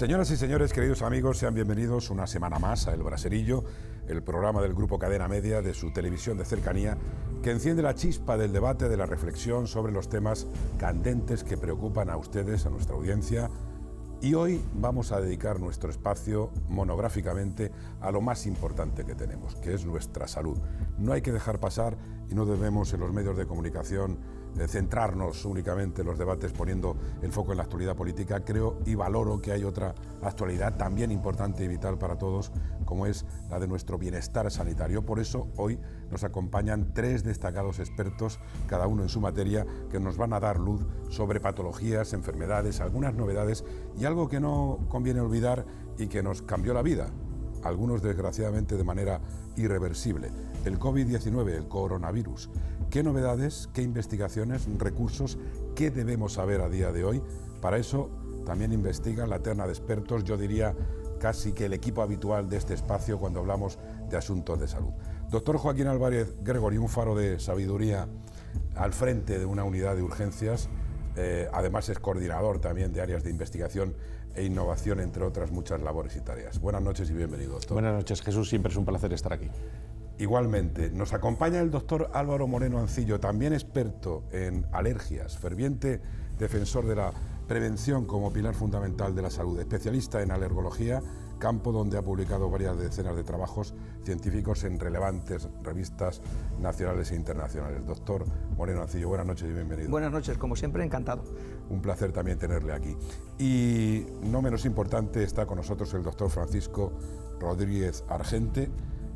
Señoras y señores, queridos amigos, sean bienvenidos una semana más a El Braserillo, el programa del grupo Cadena Media de su televisión de cercanía, que enciende la chispa del debate, de la reflexión sobre los temas candentes que preocupan a ustedes, a nuestra audiencia. Y hoy vamos a dedicar nuestro espacio monográficamente a lo más importante que tenemos, que es nuestra salud. No hay que dejar pasar y no debemos en los medios de comunicación eh, centrarnos únicamente en los debates poniendo el foco en la actualidad política, creo y valoro que hay otra actualidad también importante y vital para todos, como es la de nuestro bienestar sanitario. Por eso hoy nos acompañan tres destacados expertos, cada uno en su materia, que nos van a dar luz sobre patologías, enfermedades, algunas novedades y algo que no conviene olvidar y que nos cambió la vida, algunos desgraciadamente de manera irreversible el COVID-19, el coronavirus. ¿Qué novedades, qué investigaciones, recursos, qué debemos saber a día de hoy? Para eso también investiga la terna de expertos, yo diría casi que el equipo habitual de este espacio cuando hablamos de asuntos de salud. Doctor Joaquín Álvarez Gregory, un faro de sabiduría al frente de una unidad de urgencias, eh, además es coordinador también de áreas de investigación e innovación, entre otras muchas labores y tareas. Buenas noches y bienvenido, doctor. Buenas noches, Jesús, siempre es un placer estar aquí. Igualmente, nos acompaña el doctor Álvaro Moreno Ancillo, también experto en alergias, ferviente defensor de la prevención como pilar fundamental de la salud, especialista en alergología, campo donde ha publicado varias decenas de trabajos científicos en relevantes revistas nacionales e internacionales. Doctor Moreno Ancillo, buenas noches y bienvenido. Buenas noches, como siempre, encantado. Un placer también tenerle aquí. Y no menos importante está con nosotros el doctor Francisco Rodríguez Argente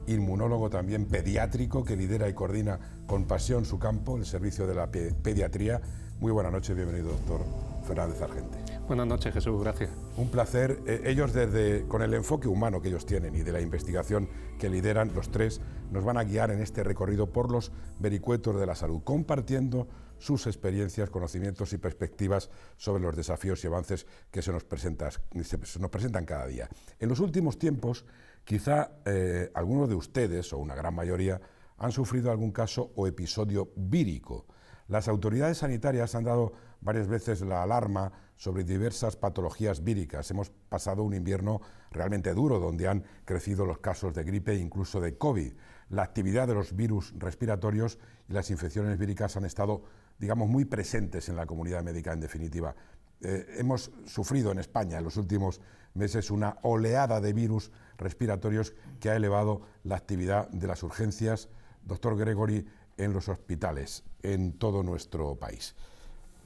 inmunólogo también pediátrico que lidera y coordina con pasión su campo, el servicio de la pediatría. Muy buenas noches, bienvenido, doctor Fernández Argente. Buenas noches, Jesús, gracias. Un placer. Eh, ellos, desde con el enfoque humano que ellos tienen y de la investigación que lideran los tres, nos van a guiar en este recorrido por los vericuetos de la salud, compartiendo sus experiencias, conocimientos y perspectivas sobre los desafíos y avances que se nos, presenta, se nos presentan cada día. En los últimos tiempos, Quizá eh, algunos de ustedes, o una gran mayoría, han sufrido algún caso o episodio vírico. Las autoridades sanitarias han dado varias veces la alarma sobre diversas patologías víricas. Hemos pasado un invierno realmente duro donde han crecido los casos de gripe e incluso de COVID. La actividad de los virus respiratorios y las infecciones víricas han estado, digamos, muy presentes en la comunidad médica en definitiva. Eh, hemos sufrido en España en los últimos meses una oleada de virus respiratorios que ha elevado la actividad de las urgencias, doctor Gregory, en los hospitales en todo nuestro país.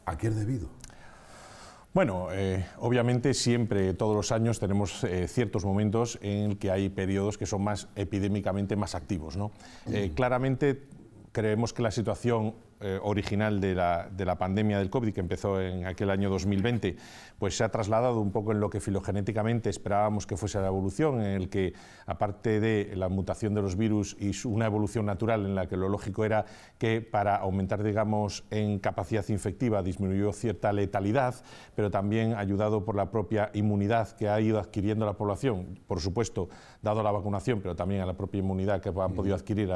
¿A qué es debido? Bueno, eh, obviamente siempre, todos los años, tenemos eh, ciertos momentos en que hay periodos que son más epidémicamente más activos. Eh, mm. Claramente creemos que la situación eh, original de la, pandemia del COVID, que empezó en aquel año 2020, pues se ha trasladado un poco en lo que filogenéticamente esperábamos que fuese la evolución, en el que, aparte de la mutación de los virus y una evolución natural en la que lo lógico era que para aumentar, digamos, en capacidad infectiva disminuyó cierta letalidad, pero también ayudado por la propia inmunidad que ha ido adquiriendo la población, por supuesto, dado la vacunación, pero también a la propia inmunidad que han podido adquirir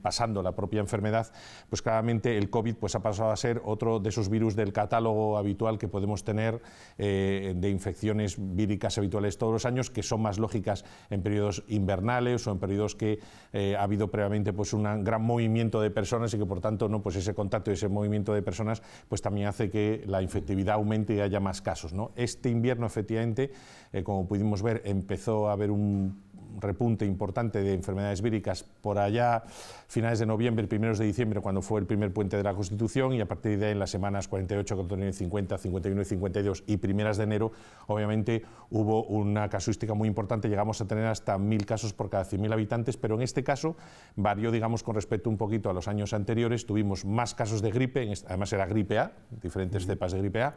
pasando la propia enfermedad, pues claramente el COVID pues, ha pasado a ser otro de esos virus del catálogo habitual que podemos tener eh, de infecciones víricas habituales todos los años, que son más lógicas en periodos invernales o en periodos que eh, ha habido previamente pues, un gran movimiento de personas y que por tanto ¿no? pues ese contacto y ese movimiento de personas pues, también hace que la infectividad aumente y haya más casos. ¿no? Este invierno, efectivamente, eh, como pudimos ver, empezó a haber un repunte importante de enfermedades víricas por allá, finales de noviembre, primeros de diciembre, cuando fue el primer puente de la Constitución, y a partir de ahí, en las semanas 48, 49, 50, 51 y 52 y primeras de enero, obviamente hubo una casuística muy importante, llegamos a tener hasta mil casos por cada 100.000 habitantes, pero en este caso varió, digamos, con respecto un poquito a los años anteriores, tuvimos más casos de gripe, además era gripe A, diferentes cepas de gripe A,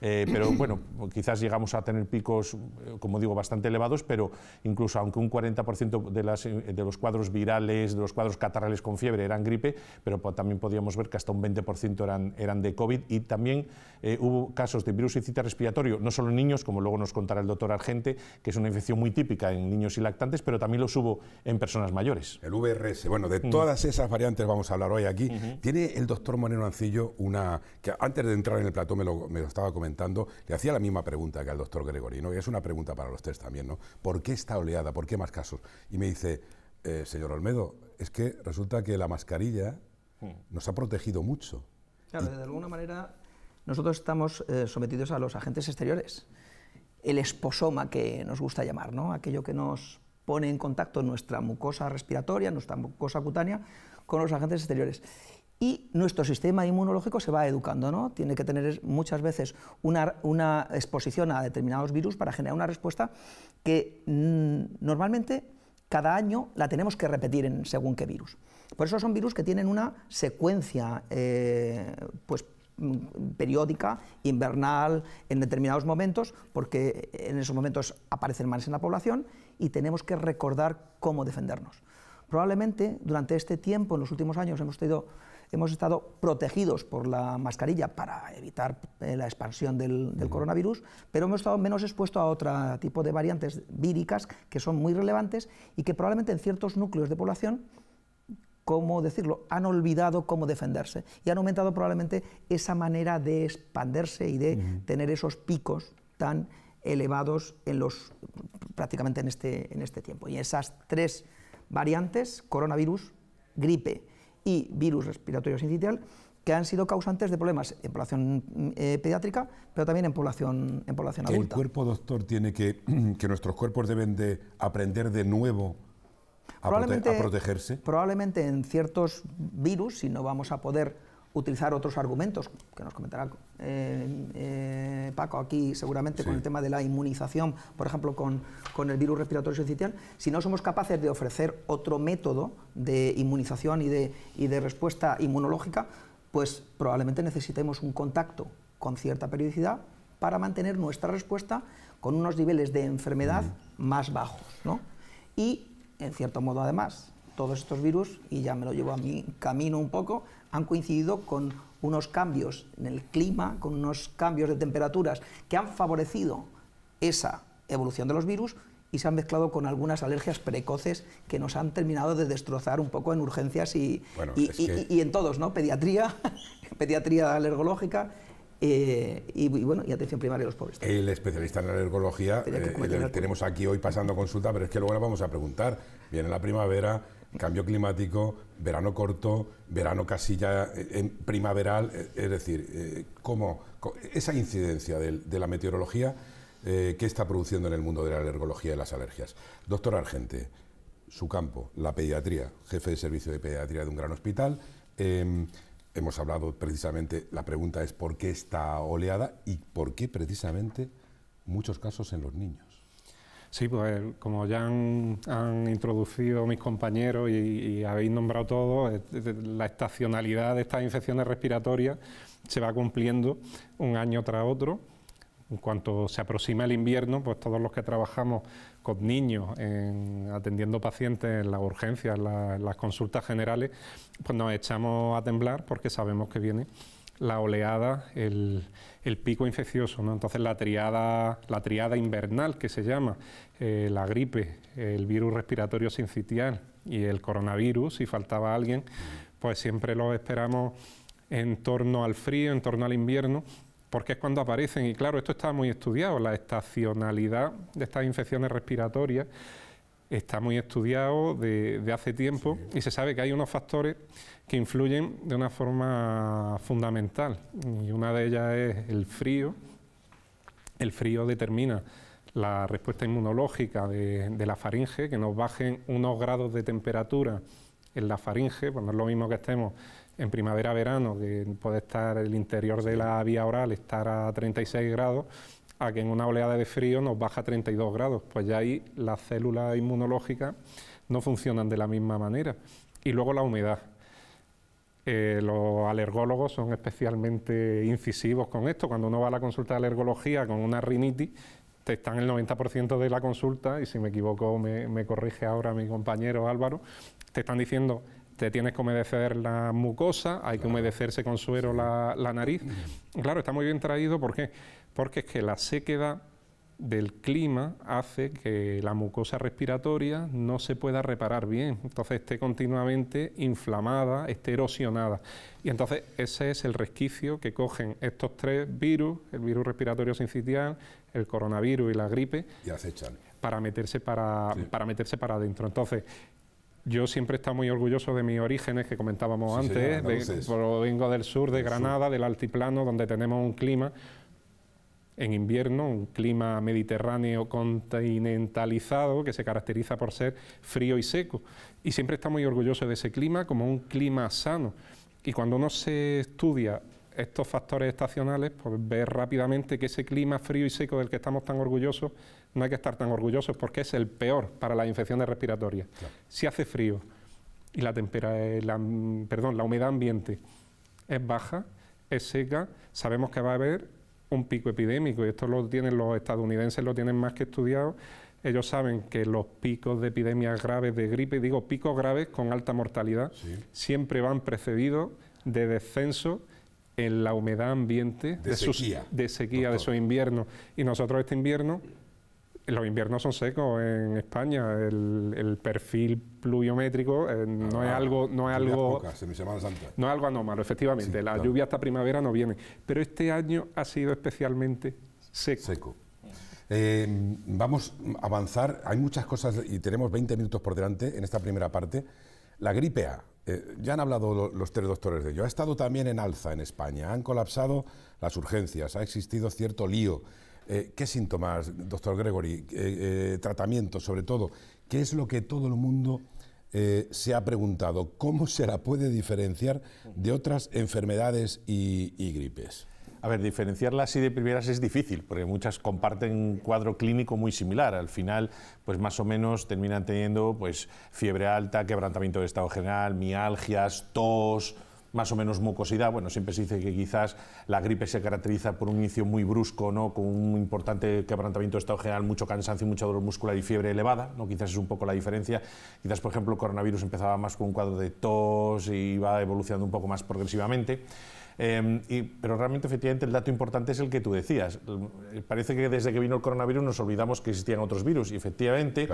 eh, pero bueno, quizás llegamos a tener picos, eh, como digo, bastante elevados, pero incluso aunque un 40% de, las, de los cuadros virales, de los cuadros catarrales con fiebre eran gripe, pero también podíamos ver que hasta un 20% eran, eran de COVID y también eh, hubo casos de virus y cita respiratorio, no solo en niños, como luego nos contará el doctor Argente, que es una infección muy típica en niños y lactantes, pero también los hubo en personas mayores. El VRS, bueno, de mm. todas esas variantes vamos a hablar hoy aquí. Tiene el doctor Moreno Ancillo una, que antes de entrar en el plató me lo, me lo estaba le hacía la misma pregunta que al doctor Gregorino, y es una pregunta para los tres también, ¿no? ¿Por qué esta oleada? ¿Por qué más casos? Y me dice, eh, señor Olmedo, es que resulta que la mascarilla hmm. nos ha protegido mucho. Claro, de alguna manera nosotros estamos eh, sometidos a los agentes exteriores. El esposoma que nos gusta llamar, ¿no? Aquello que nos pone en contacto nuestra mucosa respiratoria, nuestra mucosa cutánea, con los agentes exteriores y nuestro sistema inmunológico se va educando, ¿no? Tiene que tener muchas veces una, exposición a determinados virus para generar una respuesta que mm, normalmente cada año la tenemos que repetir en según qué virus. Por eso son virus que tienen una secuencia eh, pues, mm, periódica, invernal, en determinados momentos, porque en esos momentos aparecen más en la población y tenemos que recordar cómo defendernos. Probablemente durante este tiempo, en los últimos años, hemos tenido hemos estado protegidos por la mascarilla para evitar eh, la expansión del, coronavirus, pero hemos estado menos expuestos a otro tipo de variantes víricas que son muy relevantes y que probablemente en ciertos núcleos de población cómo decirlo, han olvidado cómo defenderse y han aumentado probablemente esa manera de expandirse y de tener esos picos tan elevados en los, prácticamente en este, en este tiempo. Y esas tres variantes, coronavirus, gripe y virus respiratorios sincitial que han sido causantes de problemas en población mm, eh, pediátrica, pero también en población, en población adulta. El cuerpo, doctor, tiene que, que nuestros cuerpos deben de aprender de nuevo a protegerse. Probablemente en ciertos virus, si no vamos a poder utilizar otros argumentos, que nos comentará eh, eh, Paco aquí seguramente con el tema de la inmunización, por ejemplo, con, el virus respiratorio suicidio, si no somos capaces de ofrecer otro método de inmunización y de, y de respuesta inmunológica, pues probablemente necesitemos un contacto con cierta periodicidad para mantener nuestra respuesta con unos niveles de enfermedad más bajos. Y, en cierto modo, además, todos estos virus, y ya me lo llevo a mi camino un poco, han coincidido con unos cambios en el clima, con unos cambios de temperaturas que han favorecido esa evolución de los virus y se han mezclado con algunas alergias precoces que nos han terminado de destrozar un poco en urgencias y, en todos, ¿no? Pediatría, pediatría alergológica. Eh, y, bueno, y atención primaria a los pobres. El especialista en alergología, eh, tenemos aquí hoy pasando consulta, pero es que luego la vamos a preguntar. Viene la primavera, cambio climático, verano corto, verano casi ya eh, en primaveral, eh, es decir, eh, cómo esa incidencia de, la meteorología que está produciendo en el mundo de la alergología y las alergias. Doctor Argente, su campo, la pediatría, jefe de servicio de pediatría de un gran hospital. Em, hemos hablado precisamente, la pregunta es por qué está oleada y por qué precisamente muchos casos en los niños. Sí, pues como ya han, introducido mis compañeros y, habéis nombrado todos, la estacionalidad de estas infecciones respiratorias se va cumpliendo un año tras otro. En cuanto se aproxima el invierno, pues todos los que trabajamos con niños, atendiendo pacientes en las urgencias, en las consultas generales, pues nos echamos a temblar porque sabemos que viene la oleada, el, pico infeccioso. ¿no? Entonces la triada, la triada invernal que se llama, eh, la gripe, el virus respiratorio sincitial y el coronavirus, si faltaba alguien, pues siempre lo esperamos en torno al frío, en torno al invierno, porque es cuando aparecen. Y claro, esto está muy estudiado, la estacionalidad de estas infecciones respiratorias está muy estudiado de, hace tiempo y se sabe que hay unos factores que influyen de una forma fundamental y una de ellas es el frío. El frío determina la respuesta inmunológica de, la faringe, que nos bajen unos grados de temperatura en la faringe, pues no es lo mismo que estemos en primavera-verano, que puede estar el interior de la vía oral, estar a 36 grados, a que en una oleada de frío nos baja 32 grados, pues ya ahí las células inmunológicas no funcionan de la misma manera. Y luego la humedad. Eh, los alergólogos son especialmente incisivos con esto. Cuando uno va a la consulta de alergología con una rinitis, te están el 90% de la consulta, y si me equivoco me, me corrige ahora mi compañero Álvaro, te están diciendo te tienes que humedecer la mucosa, hay que humedecerse con suero la, la, nariz. Claro, está muy bien traído porque porque es que la sequedad del clima hace que la mucosa respiratoria no se pueda reparar bien, entonces esté continuamente inflamada, esté erosionada. Y entonces ese es el resquicio que cogen estos tres virus, el virus respiratorio sincitial, el coronavirus y la gripe, Para meterse para, para meterse para adentro. Entonces, yo siempre he estado muy orgulloso de mis orígenes que comentábamos antes, señora, vengo del sur, de Granada, del altiplano, donde tenemos un clima en invierno, un clima mediterráneo continentalizado que se caracteriza por ser frío y seco. Y siempre está muy orgulloso de ese clima como un clima sano. Y cuando uno se estudia estos factores estacionales, pues ve rápidamente que ese clima frío y seco del que estamos tan orgullosos, no hay que estar tan orgullosos porque es el peor para las infecciones respiratorias. Si hace frío y eh, la, perdón, la humedad ambiente es baja, es seca, sabemos que va a haber un pico epidémico, y esto lo tienen los estadounidenses, lo tienen más que estudiado. Ellos saben que los picos de epidemias graves de gripe, digo picos graves con alta mortalidad, siempre van precedidos de descenso en la humedad ambiente de, sequía, de, sequía de, esos inviernos. Y nosotros este invierno los inviernos son secos en España. El, perfil pluviométrico eh, no, es ah, algo, no es algo. No es algo anómalo, efectivamente. la lluvia hasta primavera no viene. Pero este año ha sido especialmente seco. Seco. Eh, vamos a avanzar. Hay muchas cosas y tenemos 20 minutos por delante en esta primera parte. La gripe A. Eh, ya han hablado los tres doctores de ello. Ha estado también en alza en España. Han colapsado las urgencias. Ha existido cierto lío eh, ¿Qué síntomas, doctor Gregory? Eh, eh, tratamiento, sobre todo. ¿Qué es lo que todo el mundo se ha preguntado? ¿Cómo se la puede diferenciar de otras enfermedades y, gripes? A ver, diferenciarlas así de primeras es difícil, porque muchas comparten un cuadro clínico muy similar. Al final, pues más o menos terminan teniendo pues, fiebre alta, quebrantamiento de estado general, mialgias, tos, más o menos mucosidad. Bueno, siempre se dice que quizás la gripe se caracteriza por un inicio muy brusco, ¿no? con un importante quebrantamiento de estado general, mucho cansancio, mucha dolor muscular y fiebre elevada. ¿no? Quizás es un poco la diferencia. Quizás, por ejemplo, el coronavirus empezaba más con un cuadro de tos y va evolucionando un poco más progresivamente. Em, y, pero realmente, efectivamente, el dato importante es el que tú decías. Eh, parece que desde que vino el coronavirus nos olvidamos que existían otros virus. Y efectivamente,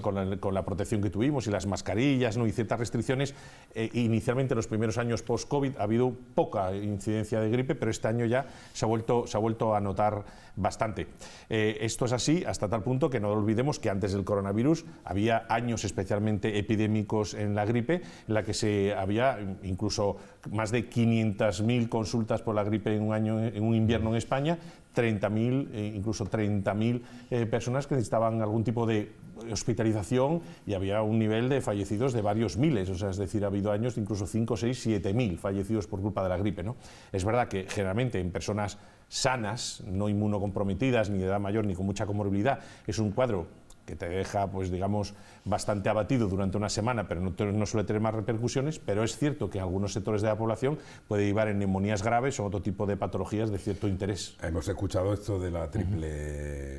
con, la, protección que tuvimos y las mascarillas y ciertas restricciones, eh, inicialmente en los primeros años post-COVID ha habido poca incidencia de gripe, pero este año ya se ha vuelto, se ha vuelto a notar bastante. Eh, esto es así hasta tal punto que no olvidemos que antes del coronavirus había años especialmente epidémicos en la gripe, en la que se había incluso más de 500.000 consultas por la gripe en un, año, en un invierno en España, 30.000, eh, incluso 30.000 eh, personas que necesitaban algún tipo de hospitalización y había un nivel de fallecidos de varios miles, o sea, es decir, ha habido años de incluso 5, 6, 7.000 fallecidos por culpa de la gripe. ¿no? Es verdad que generalmente en personas sanas, no inmunocomprometidas, ni de edad mayor, ni con mucha comorbilidad, es un cuadro que te deja, pues digamos, bastante abatido durante una semana, pero no, suele tener más repercusiones, pero es cierto que en algunos sectores de la población puede llevar en neumonías graves o otro tipo de patologías de cierto interés. Hemos escuchado esto de la triple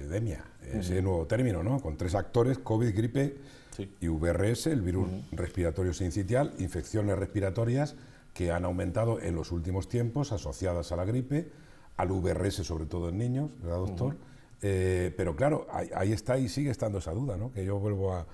demia ese nuevo término, ¿no? Con tres actores, COVID, gripe y VRS, el virus respiratorio sincitial, infecciones respiratorias que han aumentado en los últimos tiempos asociadas a la gripe, al VRS sobre todo en niños, ¿verdad, doctor? Eh, pero claro, ahí, está y sigue estando esa duda, ¿no? que yo vuelvo a,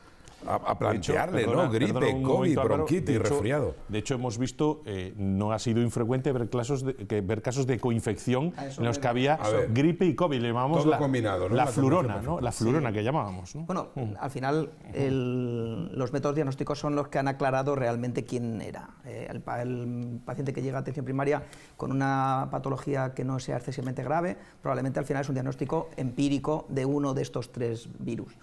a, plantearle, ¿no? Gripe, COVID, bronquitis, de resfriado. De hecho, hemos visto, eh, no ha sido infrecuente ver, casos de, que, ver casos de coinfección ah, en los que había gripe y COVID. Le llamamos la, combinado, ¿no? la, fluorona La que llamábamos. Bueno, mm. al final los métodos diagnósticos son los que han aclarado realmente quién era. Eh, el paciente que llega a atención primaria con una patología que no sea excesivamente grave, probablemente al final es un diagnóstico empírico de uno de estos tres virus.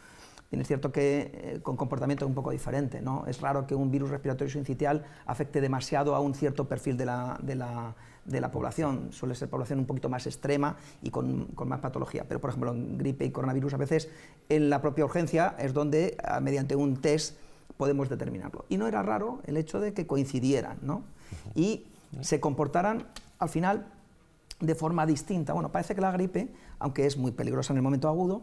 Y es cierto que eh, con comportamiento un poco diferente. Es raro que un virus respiratorio sincitial afecte demasiado a un cierto perfil de la, población. Suele ser población un poquito más extrema y con, más patología. Pero, por ejemplo, en gripe y coronavirus, a veces en la propia urgencia es donde, ah, mediante un test, podemos determinarlo. Y no era raro el hecho de que coincidieran ¿no? y se comportaran al final de forma distinta. Bueno, parece que la gripe, aunque es muy peligrosa en el momento agudo,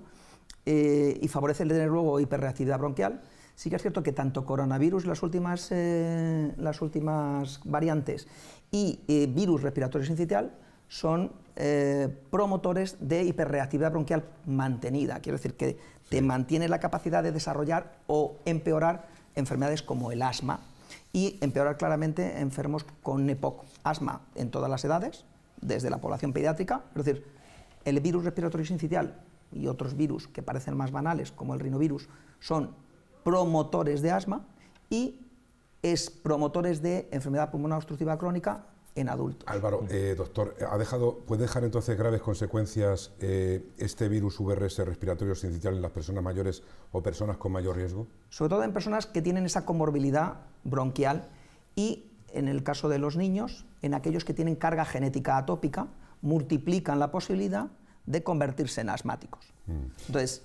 eh, y el tener luego hiperreactividad bronquial. Sí que es cierto que tanto coronavirus, las últimas, eh, las últimas variantes, y eh, virus respiratorio sincitial son eh, promotores de hiperreactividad bronquial mantenida. Quiero decir que te mantiene la capacidad de desarrollar o empeorar enfermedades como el asma y empeorar claramente enfermos con EPOC, asma en todas las edades, desde la población pediátrica. Es decir, el virus respiratorio sincitial y otros virus que parecen más banales, como el rinovirus, son promotores de asma y es promotores de enfermedad pulmonar obstructiva crónica en adultos. Álvaro, eh, doctor, ¿ha dejado, ¿puede dejar entonces graves consecuencias eh, este virus VRS respiratorio sincitial en las personas mayores o personas con mayor riesgo? Sobre todo en personas que tienen esa comorbilidad bronquial y en el caso de los niños, en aquellos que tienen carga genética atópica, multiplican la posibilidad de convertirse en asmáticos. Mm. Entonces,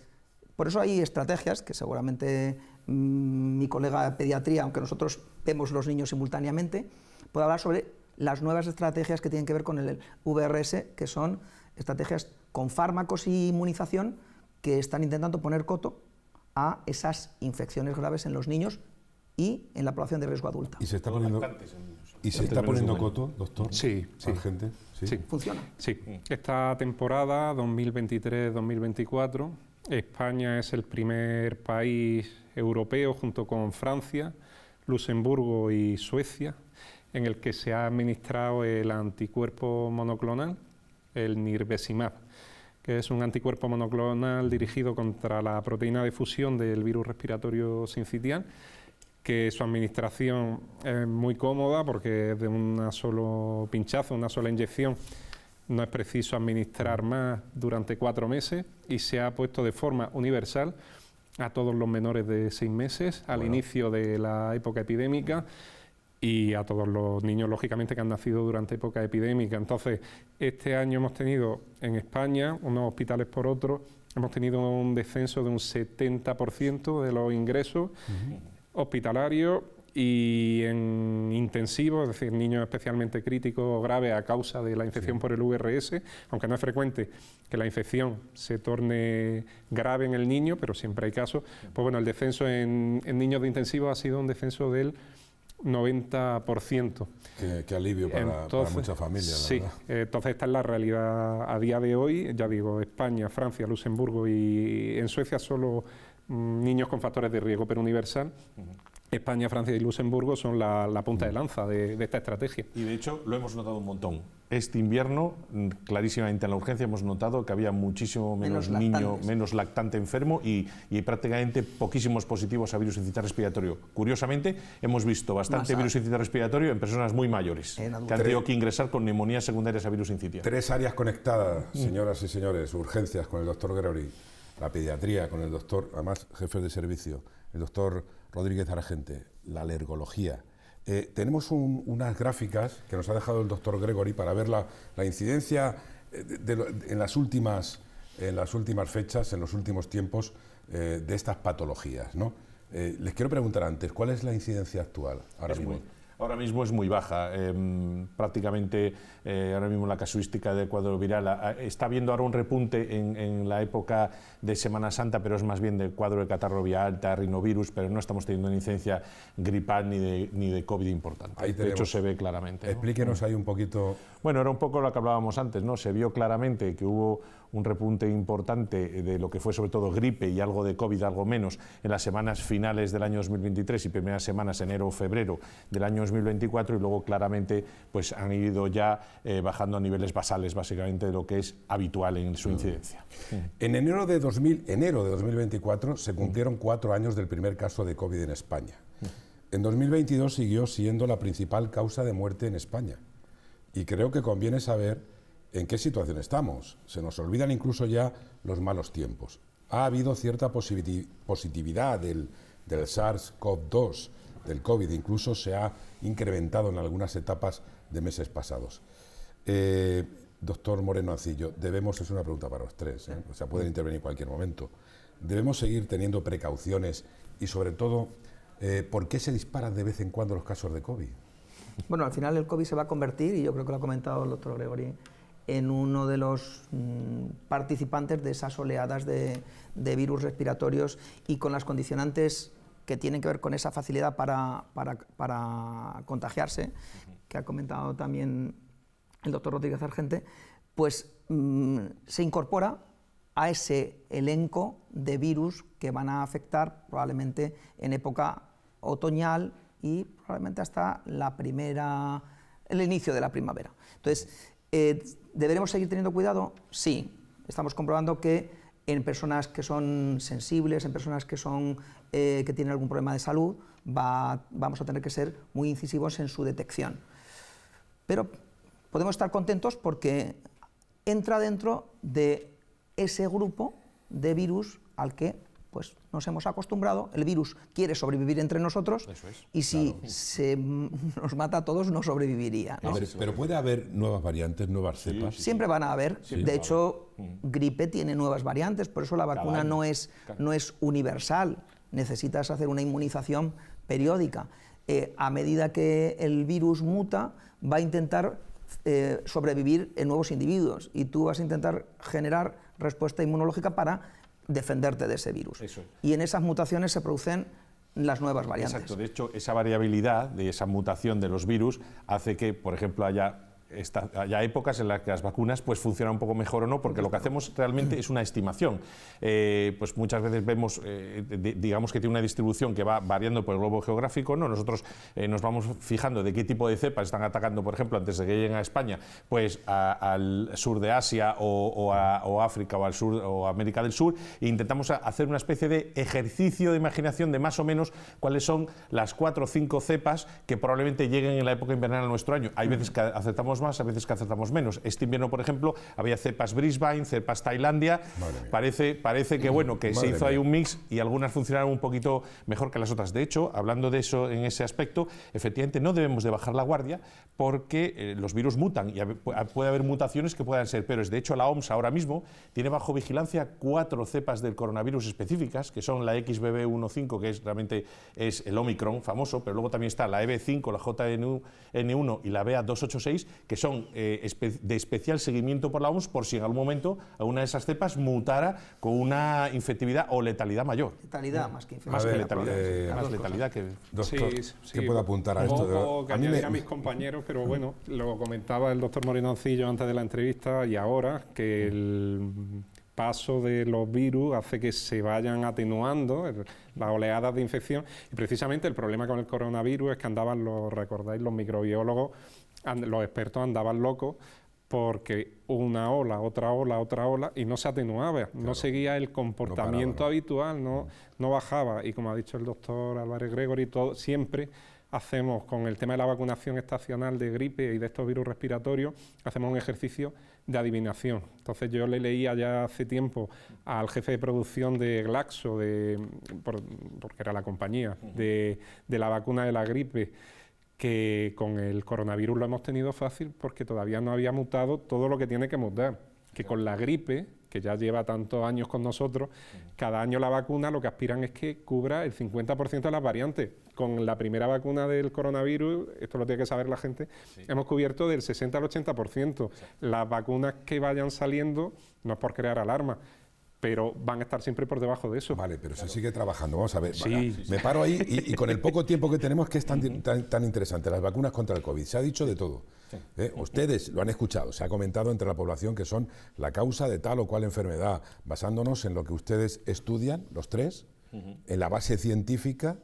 por eso hay estrategias que seguramente mm, mi colega de pediatría, aunque nosotros vemos los niños simultáneamente, puede hablar sobre las nuevas estrategias que tienen que ver con el VRS, que son estrategias con fármacos y inmunización que están intentando poner coto a esas infecciones graves en los niños y en la población de riesgo adulta. Y se está ¿Y se este está poniendo coto, doctor? Sí, sí. gente? ¿Sí? sí. funciona Sí. Esta temporada, 2023-2024, España es el primer país europeo, junto con Francia, Luxemburgo y Suecia, en el que se ha administrado el anticuerpo monoclonal, el Nirvesimab, que es un anticuerpo monoclonal dirigido contra la proteína de fusión del virus respiratorio sincitial que su administración es muy cómoda porque es de un solo pinchazo, una sola inyección. No es preciso administrar más durante cuatro meses y se ha puesto de forma universal a todos los menores de seis meses al inicio de la época epidémica y a todos los niños, lógicamente, que han nacido durante época epidémica. Entonces, este año hemos tenido en España, unos hospitales por otros, hemos tenido un descenso de un 70% de los ingresos hospitalario y en intensivo, es decir, niños especialmente críticos o graves a causa de la infección por el VRS, aunque no es frecuente que la infección se torne grave en el niño, pero siempre hay casos. Pues bueno, el descenso en, niños de intensivo ha sido un descenso del 90%. Qué, alivio para, muchas familias. Sí, entonces esta es la realidad a día de hoy. Ya digo, España, Francia, Luxemburgo y en Suecia solo Mm, niños con factores de riesgo, pero universal. España, Francia y Luxemburgo son la, punta de lanza de, esta estrategia. Y de hecho lo hemos notado un montón. Este invierno, clarísimamente en la urgencia, hemos notado que había muchísimo menos, niño, menos lactante enfermo y, prácticamente poquísimos positivos a virus incitar respiratorio. Curiosamente, hemos visto bastante virus incitar respiratorio en personas muy mayores, que han tenido que ingresar con neumonías secundarias a virus incitar. Tres áreas conectadas, mm. señoras y señores, urgencias con el doctor Gregory la pediatría con el doctor, además jefe de servicio, el doctor Rodríguez Argente, la alergología. Eh, tenemos unas gráficas que nos ha dejado el doctor Gregory para ver la, incidencia eh, en, las últimas, las últimas fechas, en los últimos tiempos, eh, de estas patologías. ¿no? les quiero preguntar antes, ¿cuál es la incidencia actual ahora mismo? ahora mismo es muy baja. Em, prácticamente eh, ahora mismo la casuística de cuadro viral está viendo ahora un repunte en, la época de Semana Santa, pero es más bien del cuadro de catarro alta, rinovirus, pero no estamos teniendo una incidencia gripal ni de, ni de COVID importante. de hecho, se ve claramente. Explíquenos ahí un poquito. Bueno, era un poco lo que hablábamos antes, ¿no? Se vio claramente que hubo un repunte importante de lo que fue sobre todo gripe y algo de COVID, algo menos, en las semanas finales del año 2023 y primeras semanas, enero o febrero del año 2024, y luego claramente pues, han ido ya eh, bajando a niveles basales, básicamente, de lo que es habitual en su mm. incidencia. Mm. En enero de, 2000, enero de 2024 se cumplieron mm. cuatro años del primer caso de COVID en España. En 2022 siguió siendo la principal causa de muerte en España. Y creo que conviene saber en qué situación estamos. Se nos olvidan incluso ya los malos tiempos. Ha habido cierta positividad del, SARS-CoV-2, del COVID, incluso se ha incrementado en algunas etapas de meses pasados. Eh, doctor Moreno Ancillo, debemos, es una pregunta para los tres, ¿eh? o sea, pueden intervenir en cualquier momento. ¿Debemos seguir teniendo precauciones y, sobre todo, eh, por qué se disparan de vez en cuando los casos de COVID? Bueno, al final el COVID se va a convertir, y yo creo que lo ha comentado el doctor Gregori, en uno de los mm, participantes de esas oleadas de, virus respiratorios y con las condicionantes que tienen que ver con esa facilidad para, para, contagiarse, que ha comentado también el doctor Rodríguez Argente, pues mm, se incorpora a ese elenco de virus que van a afectar probablemente en época otoñal y probablemente hasta la primera, el inicio de la primavera. Entonces, eh, ¿Deberemos seguir teniendo cuidado? Sí. Estamos comprobando que en personas que son sensibles, en personas que, son, eh, que tienen algún problema de salud, vamos a tener que ser muy incisivos en su detección. Pero podemos estar contentos porque entra dentro de ese grupo de virus al que nos hemos acostumbrado, el virus quiere sobrevivir entre nosotros y si se nos mata a todos no sobreviviría. pero puede haber nuevas variantes, nuevas cepas. Siempre van a haber. de hecho, mm. gripe tiene nuevas variantes, por eso la vacuna no es, no es universal. Necesitas hacer una inmunización periódica. Eh, a medida que el virus muta, va a intentar eh, sobrevivir en nuevos individuos y tú vas a intentar generar respuesta inmunológica para defenderte de ese virus. Y en esas mutaciones se producen las nuevas variantes. Exacto, de hecho, esa variabilidad de esa mutación de los virus hace que, por ejemplo, haya hay épocas en las que las vacunas pues funcionan un poco mejor o no, porque lo que hacemos realmente es una estimación. Eh, pues muchas veces vemos, eh, digamos que tiene una distribución que va variando por el globo geográfico, ¿no? Nosotros eh, nos vamos fijando de qué tipo de cepas están atacando, por ejemplo, antes de que lleguen a España, pues al sur de Asia o, África o al sur o América del Sur, e intentamos hacer una especie de ejercicio de imaginación de más o menos cuáles son las cuatro o cinco cepas que probablemente lleguen en la época invernal a nuestro año. Hay veces que aceptamos más, a veces que acertamos menos. Este invierno, por ejemplo, había cepas Brisbane, cepas Tailandia. Parece, parece que, bueno, que se hizo ahí un mix y algunas funcionaron un poquito mejor que las otras. De hecho, hablando de eso en ese aspecto, efectivamente no debemos de bajar la guardia porque eh, los virus mutan y puede haber mutaciones que puedan ser peores. De hecho, la OMS ahora mismo tiene bajo vigilancia cuatro cepas del coronavirus específicas, que son la XBB15, que es realmente es el Omicron famoso, pero luego también está la EB5, la JN1 y la BA286, que son eh, de especial seguimiento por la OMS por si en algún momento alguna de esas cepas mutara con una infectividad o letalidad mayor. Letalidad, más que infectividad. Eh, más letalidad. que... sí, sí, ¿qué puedo apuntar a esto? a, a mis compañeros, pero mm. bueno, lo comentaba el doctor Morinoncillo antes de la entrevista y ahora, que mm. el paso de los virus hace que se vayan atenuando las oleadas de infección. Y precisamente el problema con el coronavirus es que andaban, los recordáis, los microbiólogos los expertos andaban locos porque una ola, otra ola, otra ola, y no se atenuaba, no seguía el comportamiento habitual, mm. no, bajaba. Y como ha dicho el doctor Álvarez Gregory, todo, siempre hacemos con el tema de la vacunación estacional de gripe y de estos virus respiratorios, hacemos un ejercicio de adivinación. Entonces yo le leía ya hace tiempo al jefe de producción de Glaxo, de, porque era la compañía, de, de la vacuna de la gripe que con el coronavirus lo hemos tenido fácil porque todavía no había mutado todo lo que tiene que mutar. Que con la gripe, que ya lleva tantos años con nosotros, cada año la vacuna lo que aspiran es que cubra el 50% de las variantes. Con la primera vacuna del coronavirus, esto lo tiene que saber la gente, hemos cubierto del 60 al 80%. Las vacunas que vayan saliendo, no es por crear alarma, pero van a estar siempre por debajo de eso. Vale, pero se sigue trabajando. Vamos a ver. Sí. Me paro ahí y, con el poco tiempo que tenemos, ¿qué es tan, tan, interesante, las vacunas contra el COVID. Se ha dicho de todo. ¿eh? Ustedes lo han escuchado, se ha comentado entre la población que son la causa de tal o cual enfermedad, basándonos en lo que ustedes estudian, los tres, en la base científica,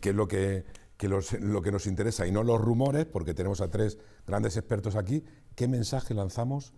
que es lo que, los, lo que nos interesa, y no los rumores, porque tenemos a tres grandes expertos aquí. ¿Qué mensaje lanzamos?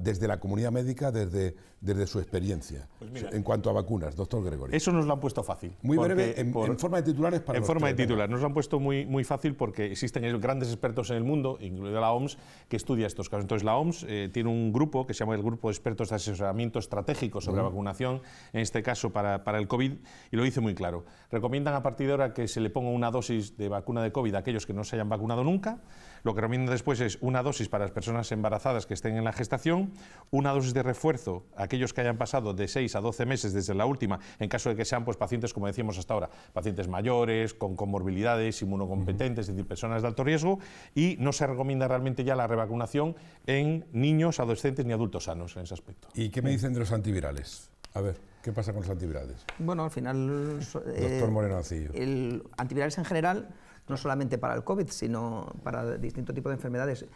desde la comunidad médica, desde, desde su experiencia pues en cuanto a vacunas, doctor Gregorio? Eso nos lo han puesto fácil. Muy breve, en, forma de titulares para En forma de titulares. nos lo han puesto muy, muy fácil porque existen grandes expertos en el mundo, incluida la OMS, que estudia estos casos. Entonces la OMS eh, tiene un grupo que se llama el Grupo de Expertos de Asesoramiento Estratégico sobre la Vacunación, en este caso para, para el COVID, y lo dice muy claro. Recomiendan a partir de ahora que se le ponga una dosis de vacuna de COVID a aquellos que no se hayan vacunado nunca, lo que recomienda después es una dosis para las personas embarazadas que estén en la gestación, una dosis de refuerzo a aquellos que hayan pasado de 6 a 12 meses desde la última, en caso de que sean pues, pacientes, como decíamos hasta ahora, pacientes mayores, con comorbilidades, inmunocompetentes, es decir, personas de alto riesgo, y no se recomienda realmente ya la revacunación en niños, adolescentes ni adultos sanos en ese aspecto. ¿Y qué me dicen de los antivirales? A ver, ¿qué pasa con los antivirales? Bueno, al final... Doctor eh, Moreno El antivirales en general no solamente para el COVID, sino para distintos tipos de enfermedades.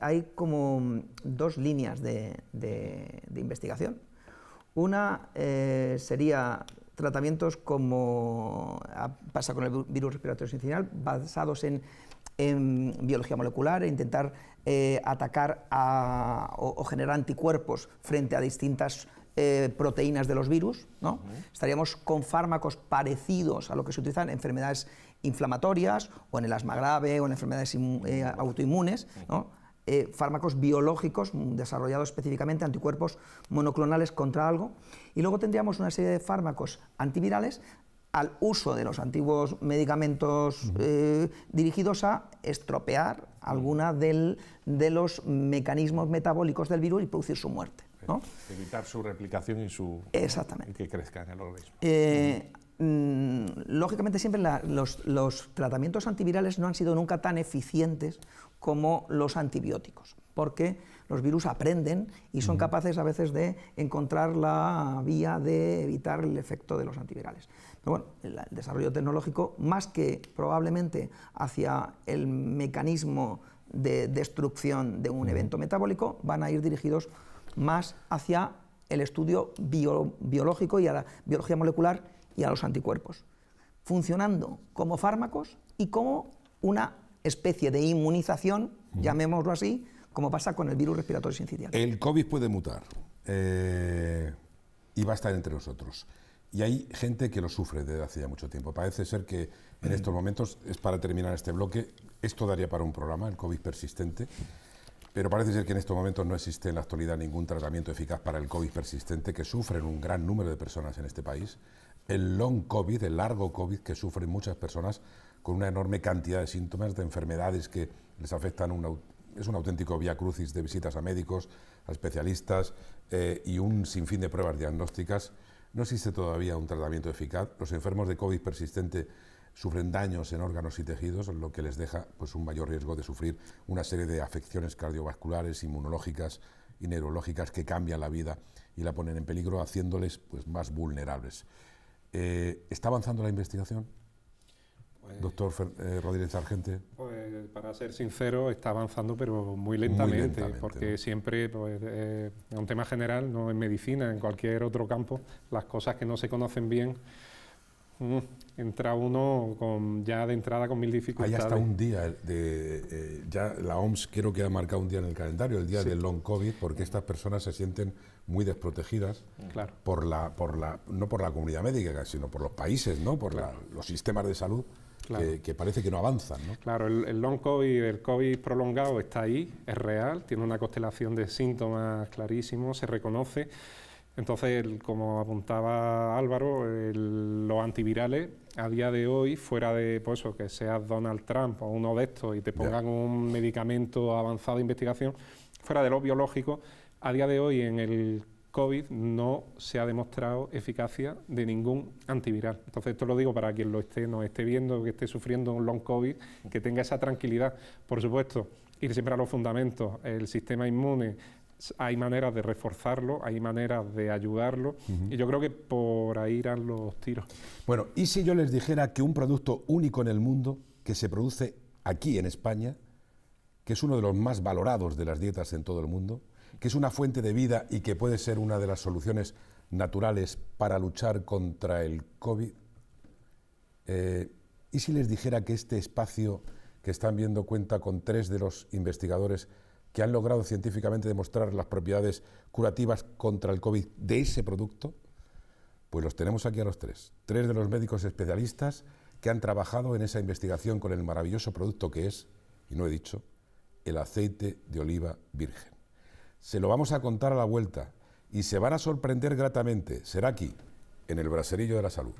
Hay, como dos líneas de, investigación. Una eh, sería tratamientos como ah, pasa con el virus respiratorio sincinal, basados en, biología molecular, e intentar eh, atacar o, generar anticuerpos frente a distintas eh, proteínas de los virus. ¿no? Estaríamos con fármacos parecidos a lo que se utilizan en enfermedades inflamatorias o en el asma grave o en enfermedades eh, autoinmunes, eh, fármacos biológicos desarrollados específicamente, anticuerpos monoclonales contra algo, y luego tendríamos una serie de fármacos antivirales al uso de los antiguos medicamentos eh, dirigidos a estropear alguna de los mecanismos metabólicos del virus y producir su muerte. Evitar su replicación y su Exactamente. que crezca en el organismo. Mm, lógicamente siempre los, tratamientos antivirales no han sido nunca tan eficientes como los antibióticos, porque los virus aprenden y son capaces a veces de encontrar la vía de evitar el efecto de los antivirales. Pero bueno, el desarrollo tecnológico, más que probablemente hacia el mecanismo de destrucción de un evento metabólico, van a ir dirigidos más hacia el estudio biológico y a la biología molecular y a los anticuerpos, funcionando como fármacos y como una especie de inmunización, llamémoslo así, como pasa con el virus respiratorio sincitial. El COVID puede mutar eh, y va a estar entre nosotros. Y hay gente que lo sufre desde hace ya mucho tiempo. Parece ser que en estos momentos, es para terminar este bloque, esto daría para un programa, el COVID persistente, pero parece ser que en estos momentos no existe en la actualidad ningún tratamiento eficaz para el COVID persistente que sufren un gran número de personas en este país el long COVID, el largo COVID que sufren muchas personas con una enorme cantidad de síntomas, de enfermedades que les afectan. es un auténtico vía crucis de visitas a médicos, a especialistas eh, y un sinfín de pruebas diagnósticas. No existe todavía un tratamiento eficaz. Los enfermos de COVID persistente sufren daños en órganos y tejidos, lo que les deja pues, un mayor riesgo de sufrir una serie de afecciones cardiovasculares, inmunológicas y neurológicas que cambian la vida y la ponen en peligro, haciéndoles pues, más vulnerables. Eh, ¿Está avanzando la investigación? Pues, Doctor eh, Rodríguez Argente. Pues, para ser sincero, está avanzando, pero muy lentamente, porque siempre, en pues, eh, un tema general, no en medicina, en cualquier otro campo, las cosas que no se conocen bien entra uno con, ya de entrada con mil ah, dificultades. Hay hasta un día, de, eh, ya la OMS creo que ha marcado un día en el calendario, el día del long COVID, porque estas personas se sienten muy desprotegidas mm. por la, por la, no por la comunidad médica, sino por los países, ¿no? por los sistemas de salud. Que, parece que no avanzan. Claro, el, el, long COVID, el COVID prolongado está ahí, es real, tiene una constelación de síntomas clarísimos, se reconoce. Entonces, como apuntaba Álvaro, los antivirales a día de hoy, fuera de pues eso, que seas Donald Trump o uno de estos y te pongan un medicamento avanzado de investigación, fuera de lo biológico, a día de hoy en el COVID no se ha demostrado eficacia de ningún antiviral. Entonces, esto lo digo para quien lo esté, nos esté viendo, que esté sufriendo un long COVID, que tenga esa tranquilidad. Por supuesto, ir siempre a los fundamentos, el sistema inmune, hay maneras de reforzarlo, hay maneras de ayudarlo y yo creo que por ahí irán los tiros. Bueno, ¿y si yo les dijera que un producto único en el mundo que se produce aquí en España, que es uno de los más valorados de las dietas en todo el mundo, que es una fuente de vida y que puede ser una de las soluciones naturales para luchar contra el COVID? Eh, ¿Y si les dijera que este espacio que están viendo cuenta con tres de los investigadores que han logrado científicamente demostrar las propiedades curativas contra el COVID de ese producto, pues los tenemos aquí a los tres. Tres de los médicos especialistas que han trabajado en esa investigación con el maravilloso producto que es, y no he dicho, el aceite de oliva virgen. Se lo vamos a contar a la vuelta y se van a sorprender gratamente. Será aquí, en el Braserillo de la Salud.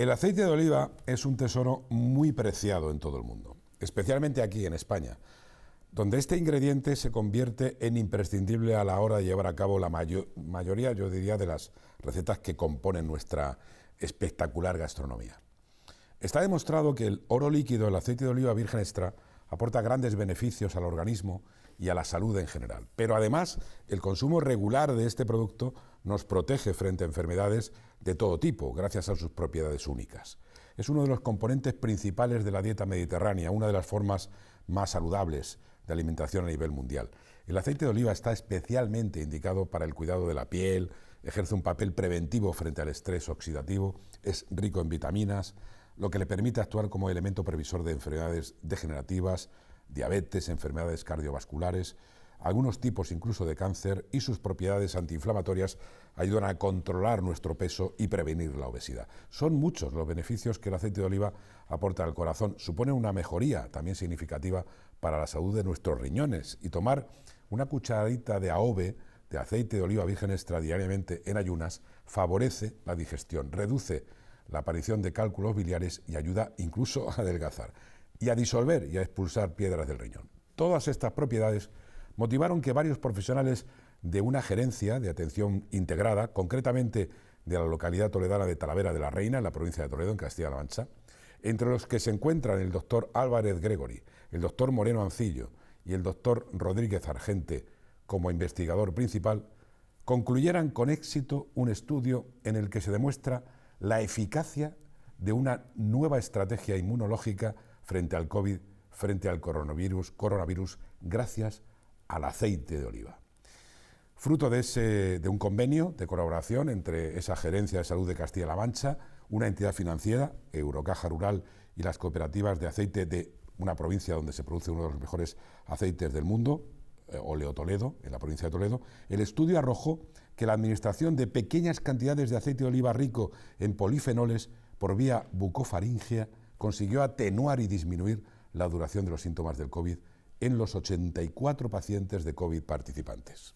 El aceite de oliva es un tesoro muy preciado en todo el mundo, especialmente aquí en España, donde este ingrediente se convierte en imprescindible a la hora de llevar a cabo la mayoría, yo diría, de las recetas que componen nuestra espectacular gastronomía. Está demostrado que el oro líquido, el aceite de oliva virgen extra, aporta grandes beneficios al organismo y a la salud en general. Pero además, el consumo regular de este producto nos protege frente a enfermedades de todo tipo, gracias a sus propiedades únicas. Es uno de los componentes principales de la dieta mediterránea, una de las formas más saludables de alimentación a nivel mundial. El aceite de oliva está especialmente indicado para el cuidado de la piel, ejerce un papel preventivo frente al estrés oxidativo, es rico en vitaminas, lo que le permite actuar como elemento previsor de enfermedades degenerativas, diabetes, enfermedades cardiovasculares algunos tipos incluso de cáncer y sus propiedades antiinflamatorias ayudan a controlar nuestro peso y prevenir la obesidad. Son muchos los beneficios que el aceite de oliva aporta al corazón. Supone una mejoría también significativa para la salud de nuestros riñones y tomar una cucharadita de AOVE de aceite de oliva virgen extra diariamente en ayunas favorece la digestión, reduce la aparición de cálculos biliares y ayuda incluso a adelgazar y a disolver y a expulsar piedras del riñón. Todas estas propiedades motivaron que varios profesionales de una gerencia de atención integrada, concretamente de la localidad toledana de Talavera de la Reina, en la provincia de Toledo, en Castilla-La Mancha, entre los que se encuentran el doctor Álvarez Gregory, el doctor Moreno Ancillo y el doctor Rodríguez Argente como investigador principal, concluyeran con éxito un estudio en el que se demuestra la eficacia de una nueva estrategia inmunológica frente al COVID, frente al coronavirus, coronavirus gracias al aceite de oliva. Fruto de, un convenio de colaboración entre esa Gerencia de Salud de Castilla-La Mancha, una entidad financiera, Eurocaja Rural, y las cooperativas de aceite de una provincia donde se produce uno de los mejores aceites del mundo, eh, Oleo Toledo, en la provincia de Toledo, el estudio arrojó que la administración de pequeñas cantidades de aceite de oliva rico en polifenoles por vía bucofaringea consiguió atenuar y disminuir la duración de los síntomas del COVID en los 84 pacientes de COVID participantes.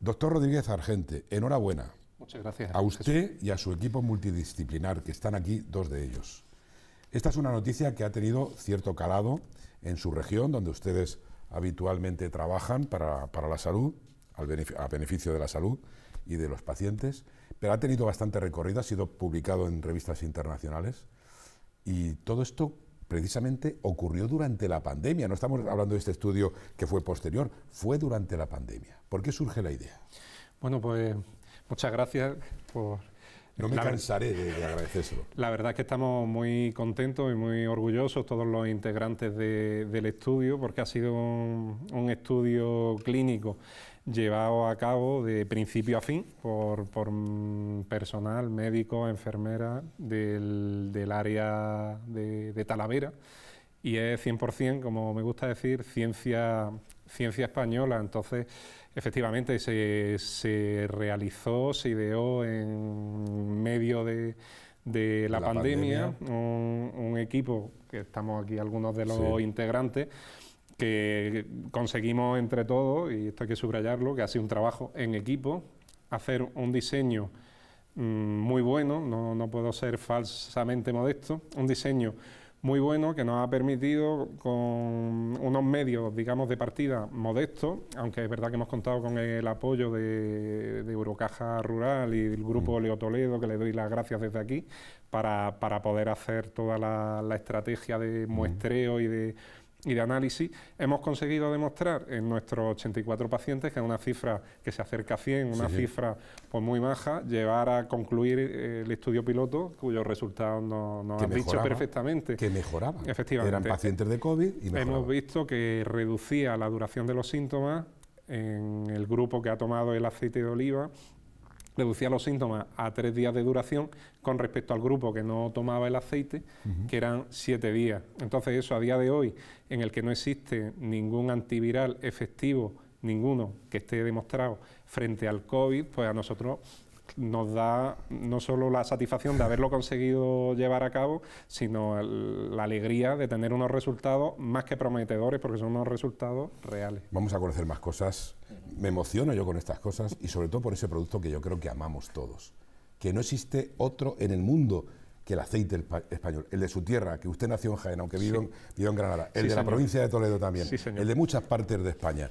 Doctor Rodríguez Argente, enhorabuena. Muchas gracias. A usted y a su equipo multidisciplinar, que están aquí dos de ellos. Esta es una noticia que ha tenido cierto calado en su región, donde ustedes habitualmente trabajan para, la salud, a beneficio de la salud y de los pacientes, pero ha tenido bastante recorrido, ha sido publicado en revistas internacionales. Y todo esto, precisamente ocurrió durante la pandemia. No estamos hablando de este estudio que fue posterior, fue durante la pandemia. ¿Por qué surge la idea? Bueno, pues muchas gracias por... No me cansaré de, agradecérselo. La verdad es que estamos muy contentos y muy orgullosos todos los integrantes del estudio porque ha sido un estudio clínico llevado a cabo de principio a fin por, mm, personal, médico, enfermera del, área de, Talavera. Y es 100%, como me gusta decir, ciencia, ciencia española. Entonces, efectivamente, se, se realizó, se ideó en medio de, la, pandemia, Un, equipo, que estamos aquí algunos de los integrantes, que conseguimos entre todos, y esto hay que subrayarlo, que ha sido un trabajo en equipo, hacer un diseño mm, muy bueno, no, puedo ser falsamente modesto, un diseño muy bueno que nos ha permitido con unos medios, digamos, de partida modestos, aunque es verdad que hemos contado con el apoyo de, Eurocaja Rural y del grupo mm. Leo Toledo, que le doy las gracias desde aquí, para, poder hacer toda la estrategia de mm. muestreo y de y de análisis, hemos conseguido demostrar en nuestros 84 pacientes, que es una cifra que se acerca a 100, una cifra pues, muy baja, llevar a concluir eh, el estudio piloto, cuyos resultados nos han dicho perfectamente. Que mejoraba. Efectivamente. Eran pacientes de COVID y mejoraban. Hemos visto que reducía la duración de los síntomas en el grupo que ha tomado el aceite de oliva reducía los síntomas a tres días de duración con respecto al grupo que no tomaba el aceite, que eran siete días. Entonces eso a día de hoy, en el que no existe ningún antiviral efectivo, ninguno que esté demostrado frente al COVID, pues a nosotros nos da no solo la satisfacción de haberlo conseguido llevar a cabo, sino la alegría de tener unos resultados más que prometedores, porque son unos resultados reales. Vamos a conocer más cosas me emociono yo con estas cosas y sobre todo por ese producto que yo creo que amamos todos, que no existe otro en el mundo que el aceite español, el de su tierra, que usted nació en Jaén, aunque vive, en, Granada, el de la provincia de Toledo también, el de muchas partes de España.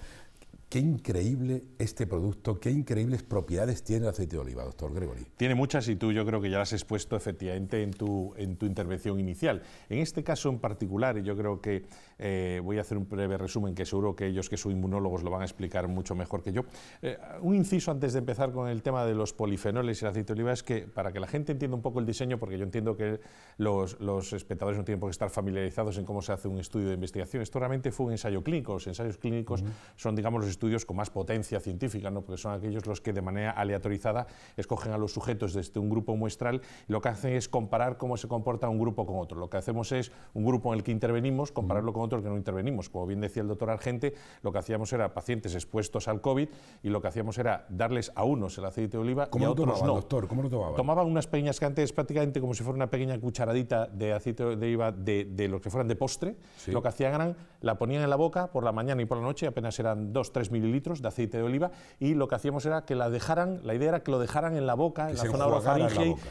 Qué increíble este producto, qué increíbles propiedades tiene el aceite de oliva, doctor Gregory. Tiene muchas y tú yo creo que ya las has expuesto efectivamente en tu, en tu intervención inicial. En este caso en particular, ...y yo creo que eh, voy a hacer un breve resumen que seguro que ellos que son inmunólogos lo van a explicar mucho mejor que yo. Eh, un inciso antes de empezar con el tema de los polifenoles y el aceite de oliva es que para que la gente entienda un poco el diseño, porque yo entiendo que los, los espectadores no tienen por qué estar familiarizados en cómo se hace un estudio de investigación. Esto realmente fue un ensayo clínico. Los ensayos clínicos son, digamos, los estudios con más potencia científica, ¿no? porque son aquellos los que de manera aleatorizada escogen a los sujetos desde un grupo muestral y lo que hacen es comparar cómo se comporta un grupo con otro. Lo que hacemos es un grupo en el que intervenimos, compararlo con otro que no intervenimos. Como bien decía el doctor Argente, lo que hacíamos era pacientes expuestos al COVID y lo que hacíamos era darles a unos el aceite de oliva y a otros tomaban, no. Doctor, ¿Cómo lo tomaban? Tomaban unas pequeñas cantidades, prácticamente como si fuera una pequeña cucharadita de aceite de oliva de, de lo que fueran de postre. Lo que hacían eran, la ponían en la boca por la mañana y por la noche, apenas eran dos, tres mililitros de aceite de oliva y lo que hacíamos era que la dejaran, la idea era que lo dejaran en la boca, en la zona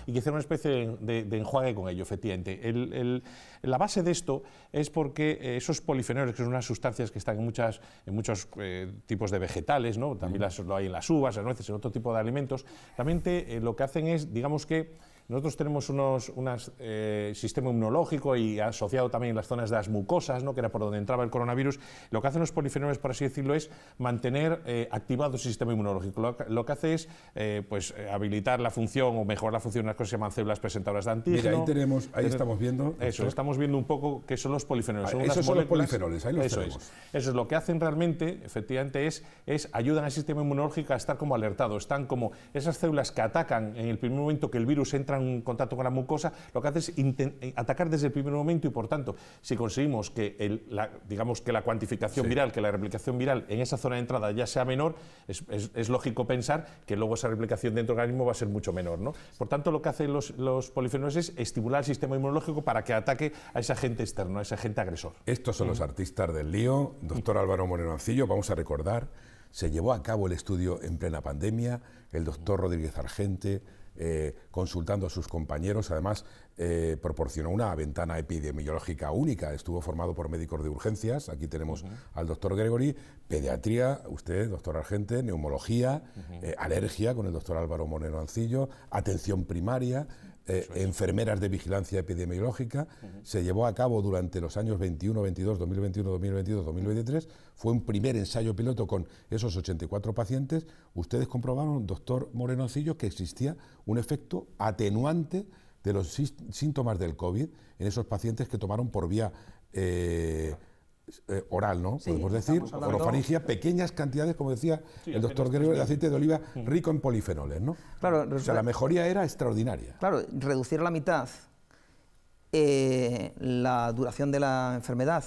y que hicieran una especie de, enjuague con ello, efectivamente. El, la base de esto es porque eh, esos polifenoles, que son unas sustancias que están en, muchas, en muchos eh, tipos de vegetales, ¿no? también lo hay en las uvas, en nueces, en otro tipo de alimentos, realmente eh, lo que hacen es, digamos que, nosotros tenemos un unas, eh, sistema inmunológico y asociado también las zonas de las mucosas, ¿no? que era por donde entraba el coronavirus. Lo que hacen los polifenoles, por así decirlo, es mantener eh, activado el sistema inmunológico. Lo, que hace es eh, pues, habilitar la función o mejorar la función de las cosas que se llaman células presentadoras de antígeno. ahí tenemos, ahí estamos viendo. Eso, estamos viendo un poco qué son los polifenoles. son ah, polifenoles, ahí los eso tenemos. Eso es lo que hacen realmente, efectivamente, es, es ayudan al sistema inmunológico a estar como alertado. Están como esas células que atacan en el primer momento que el virus entra un en contacto con la mucosa, lo que hace es eh, atacar desde el primer momento y por tanto, si conseguimos que el, la, digamos que la cuantificación viral, que la replicación viral en esa zona de entrada ya sea menor, es, lógico pensar que luego esa replicación dentro del organismo va a ser mucho menor. ¿no? Por tanto, lo que hacen los, los es estimular el sistema inmunológico para que ataque a ese agente externo, a ese agente agresor. Estos son los mm. artistas del lío. Doctor Álvaro Moreno Ancillo, vamos a recordar, se llevó a cabo el estudio en plena pandemia, el doctor Rodríguez Argente, eh, consultando a sus compañeros. Además, eh, proporcionó una ventana epidemiológica única. Estuvo formado por médicos de urgencias. Aquí tenemos al doctor Gregory, pediatría, usted, doctor Argente, neumología, eh, alergia con el doctor Álvaro Monero Ancillo, atención primaria, eh, enfermeras de vigilancia epidemiológica, se llevó a cabo durante los años 21, 22, 2021, 2022, 2023, fue un primer ensayo piloto con esos 84 pacientes, ustedes comprobaron, doctor morenocillo que existía un efecto atenuante de los síntomas del COVID en esos pacientes que tomaron por vía eh, eh, oral, ¿no? Podemos decir, orofaringia, pequeñas cantidades, como decía el doctor Gregorio, de aceite de oliva rico en polifenoles, ¿no? o sea, la mejoría era extraordinaria. Claro, reducir la mitad eh, la duración de la enfermedad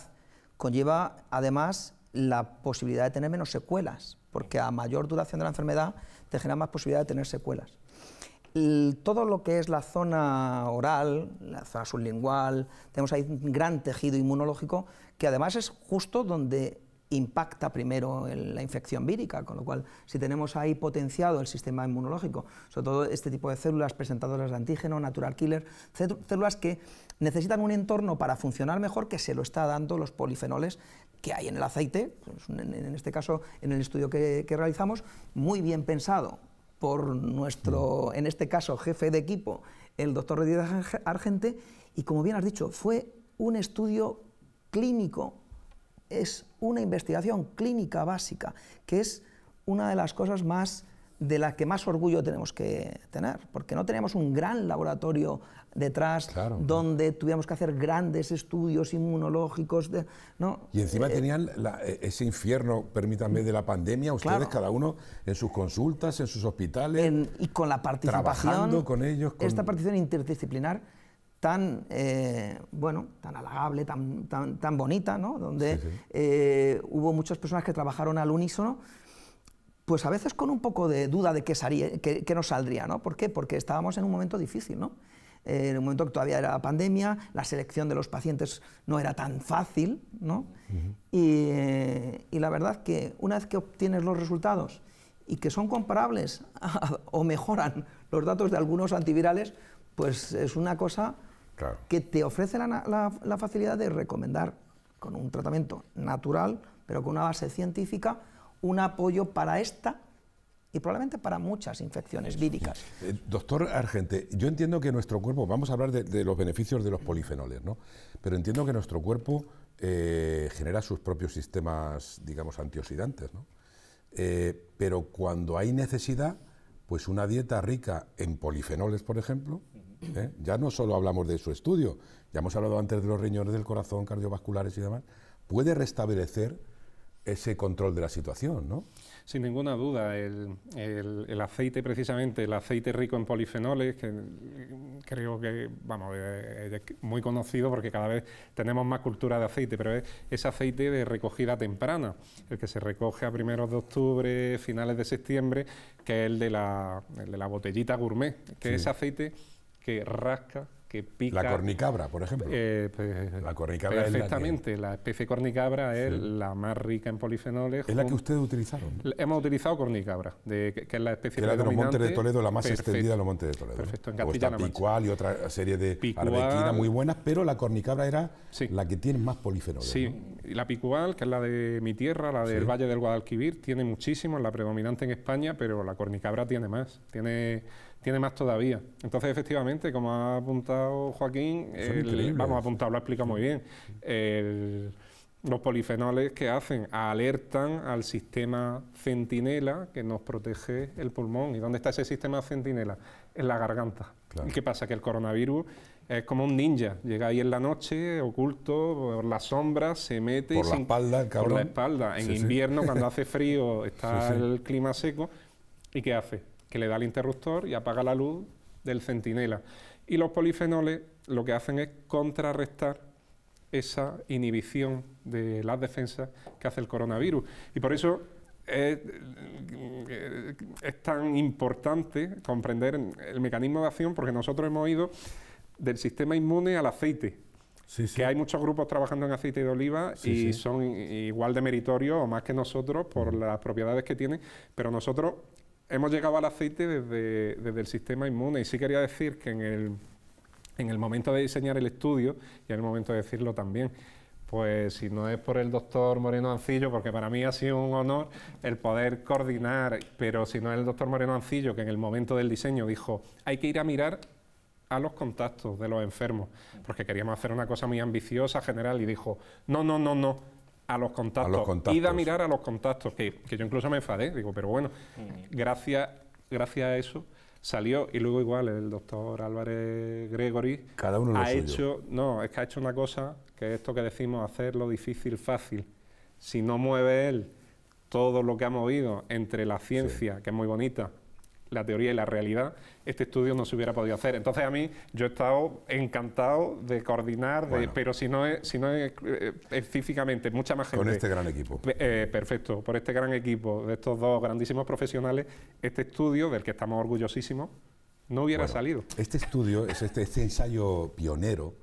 conlleva, además, la posibilidad de tener menos secuelas, porque a mayor duración de la enfermedad te genera más posibilidad de tener secuelas todo lo que es la zona oral, la zona sublingual, tenemos ahí un gran tejido inmunológico que además es justo donde impacta primero la infección vírica, con lo cual si tenemos ahí potenciado el sistema inmunológico, sobre todo este tipo de células presentadoras de antígeno, natural killer, células que necesitan un entorno para funcionar mejor que se lo está dando los polifenoles que hay en el aceite, pues, en este caso en el estudio que realizamos, muy bien pensado, por nuestro, mm. en este caso, jefe de equipo, el doctor Rodríguez Argente, y como bien has dicho, fue un estudio clínico, es una investigación clínica básica, que es una de las cosas más de las que más orgullo tenemos que tener, porque no teníamos un gran laboratorio detrás donde tuviéramos que hacer grandes estudios inmunológicos. ¿no? Y encima eh, tenían e, ese infierno, permítanme, de la pandemia, ustedes cada uno en sus consultas, en sus hospitales. y con la participación. Trabajando con ellos. Esta participación interdisciplinar tan eh, bueno, tan halagable, tan, tan, bonita, ¿no? donde eh, hubo muchas personas que trabajaron al unísono pues a veces con un poco de duda de qué, no saldría, ¿no? ¿Por qué? Porque estábamos en un momento difícil, ¿no? Eh, en un momento que todavía era la pandemia, la selección de los pacientes no era tan fácil, ¿no? y, la verdad que una vez que obtienes los resultados y que son comparables o mejoran los datos de algunos antivirales, pues es una cosa que te ofrece la facilidad de recomendar con un tratamiento natural, pero con una base científica, un apoyo para esta y probablemente para muchas infecciones víricas. Eh, doctor Argente, yo entiendo que nuestro cuerpo, vamos a hablar de, los beneficios de los polifenoles, ¿no? Pero entiendo que nuestro cuerpo eh, genera sus propios sistemas, digamos, antioxidantes, ¿no? Eh, pero cuando hay necesidad, pues una dieta rica en polifenoles, por ejemplo, ya no solo hablamos de su estudio, ya hemos hablado antes de los riñones, del corazón, cardiovasculares y demás, puede restablecer ese control de la situación, ¿no? Sin ninguna duda, el, aceite precisamente, el aceite rico en polifenoles, que creo que, vamos, es muy conocido porque cada vez tenemos más cultura de aceite, pero es ese aceite de recogida temprana, el que se recoge a primeros de octubre, finales de septiembre, que es el de la, de la botellita gourmet, que es aceite que rasca la cornicabra, por ejemplo. Eh, la cornicabra Perfectamente, la, especie cornicabra es la más rica en polifenoles. Es la que ustedes utilizaron. Hemos utilizado cornicabra, de, que, es la especie que era de los Montes de Toledo, la más extendida de los Montes de Toledo. Perfecto, en castilla Picual y otra serie de muy buenas, pero la cornicabra era la que tiene más polifenoles. Sí, y la Picual, que es la de mi tierra, la del Valle del Guadalquivir, tiene muchísimo, es la predominante en España, pero la cornicabra tiene más. Tiene tiene más todavía. Entonces, efectivamente, como ha apuntado Joaquín, vamos, a apuntar, lo ha explicado muy bien, los polifenoles que hacen alertan al sistema centinela que nos protege el pulmón. ¿Y dónde está ese sistema centinela? En la garganta. ¿Y qué pasa? Que el coronavirus es como un ninja, llega ahí en la noche, oculto, por las sombras, se mete... Por la espalda, la espalda. En invierno, cuando hace frío, está el clima seco, ¿y qué hace? que le da el interruptor y apaga la luz del centinela. Y los polifenoles lo que hacen es contrarrestar esa inhibición de las defensas que hace el coronavirus. Y por eso es, tan importante comprender el mecanismo de acción porque nosotros hemos ido del sistema inmune al aceite. Que hay muchos grupos trabajando en aceite de oliva y son igual de meritorio o más que nosotros por las propiedades que tienen, pero nosotros hemos llegado al aceite desde, el sistema inmune y sí quería decir que en el, en el momento de diseñar el estudio y en el momento de decirlo también, pues si no es por el doctor Moreno Ancillo, porque para mí ha sido un honor el poder coordinar, pero si no es el doctor Moreno Ancillo que en el momento del diseño dijo, hay que ir a mirar a los contactos de los enfermos, porque queríamos hacer una cosa muy ambiciosa, general, y dijo, no, no, no, no, a los contactos. A a mirar a los contactos, que, yo incluso me enfadé, digo, pero bueno, mm. gracias, gracias a eso salió y luego igual el doctor Álvarez Gregory Cada uno ha hecho, no, es que ha hecho una cosa que es esto que decimos hacerlo difícil fácil. Si no mueve él todo lo que ha movido entre la ciencia, que es muy bonita, la teoría y la realidad, este estudio no se hubiera podido hacer. Entonces a mí yo he estado encantado de coordinar, pero si no, es, si no eh, específicamente mucha más gente. Con este gran equipo. Eh, perfecto, por este gran equipo de estos dos grandísimos profesionales, este estudio del que estamos orgullosísimos no hubiera salido. Este estudio, es este, este ensayo pionero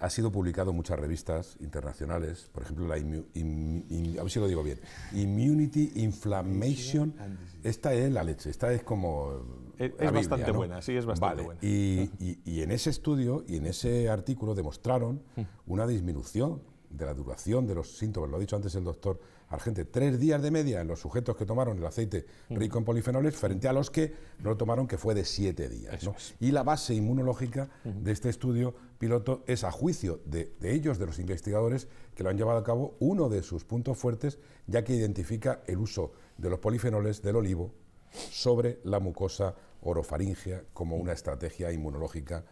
ha sido publicado en muchas revistas internacionales, por ejemplo, la lo digo bien, Immunity Inflammation, esta es la leche, esta es como... Es, bastante buena, sí, es bastante buena. y, en ese estudio y en ese artículo demostraron hmm. una disminución de la duración de los síntomas, lo ha dicho antes el doctor Argente, tres días de media en los sujetos que tomaron el aceite mm. rico en polifenoles frente a los que no lo tomaron, que fue de siete días. Y la base inmunológica de este estudio piloto es a juicio de, ellos, de los investigadores que lo han llevado a cabo, uno de sus puntos fuertes, ya que identifica el uso de los polifenoles del olivo sobre la mucosa orofaringea como una estrategia inmunológica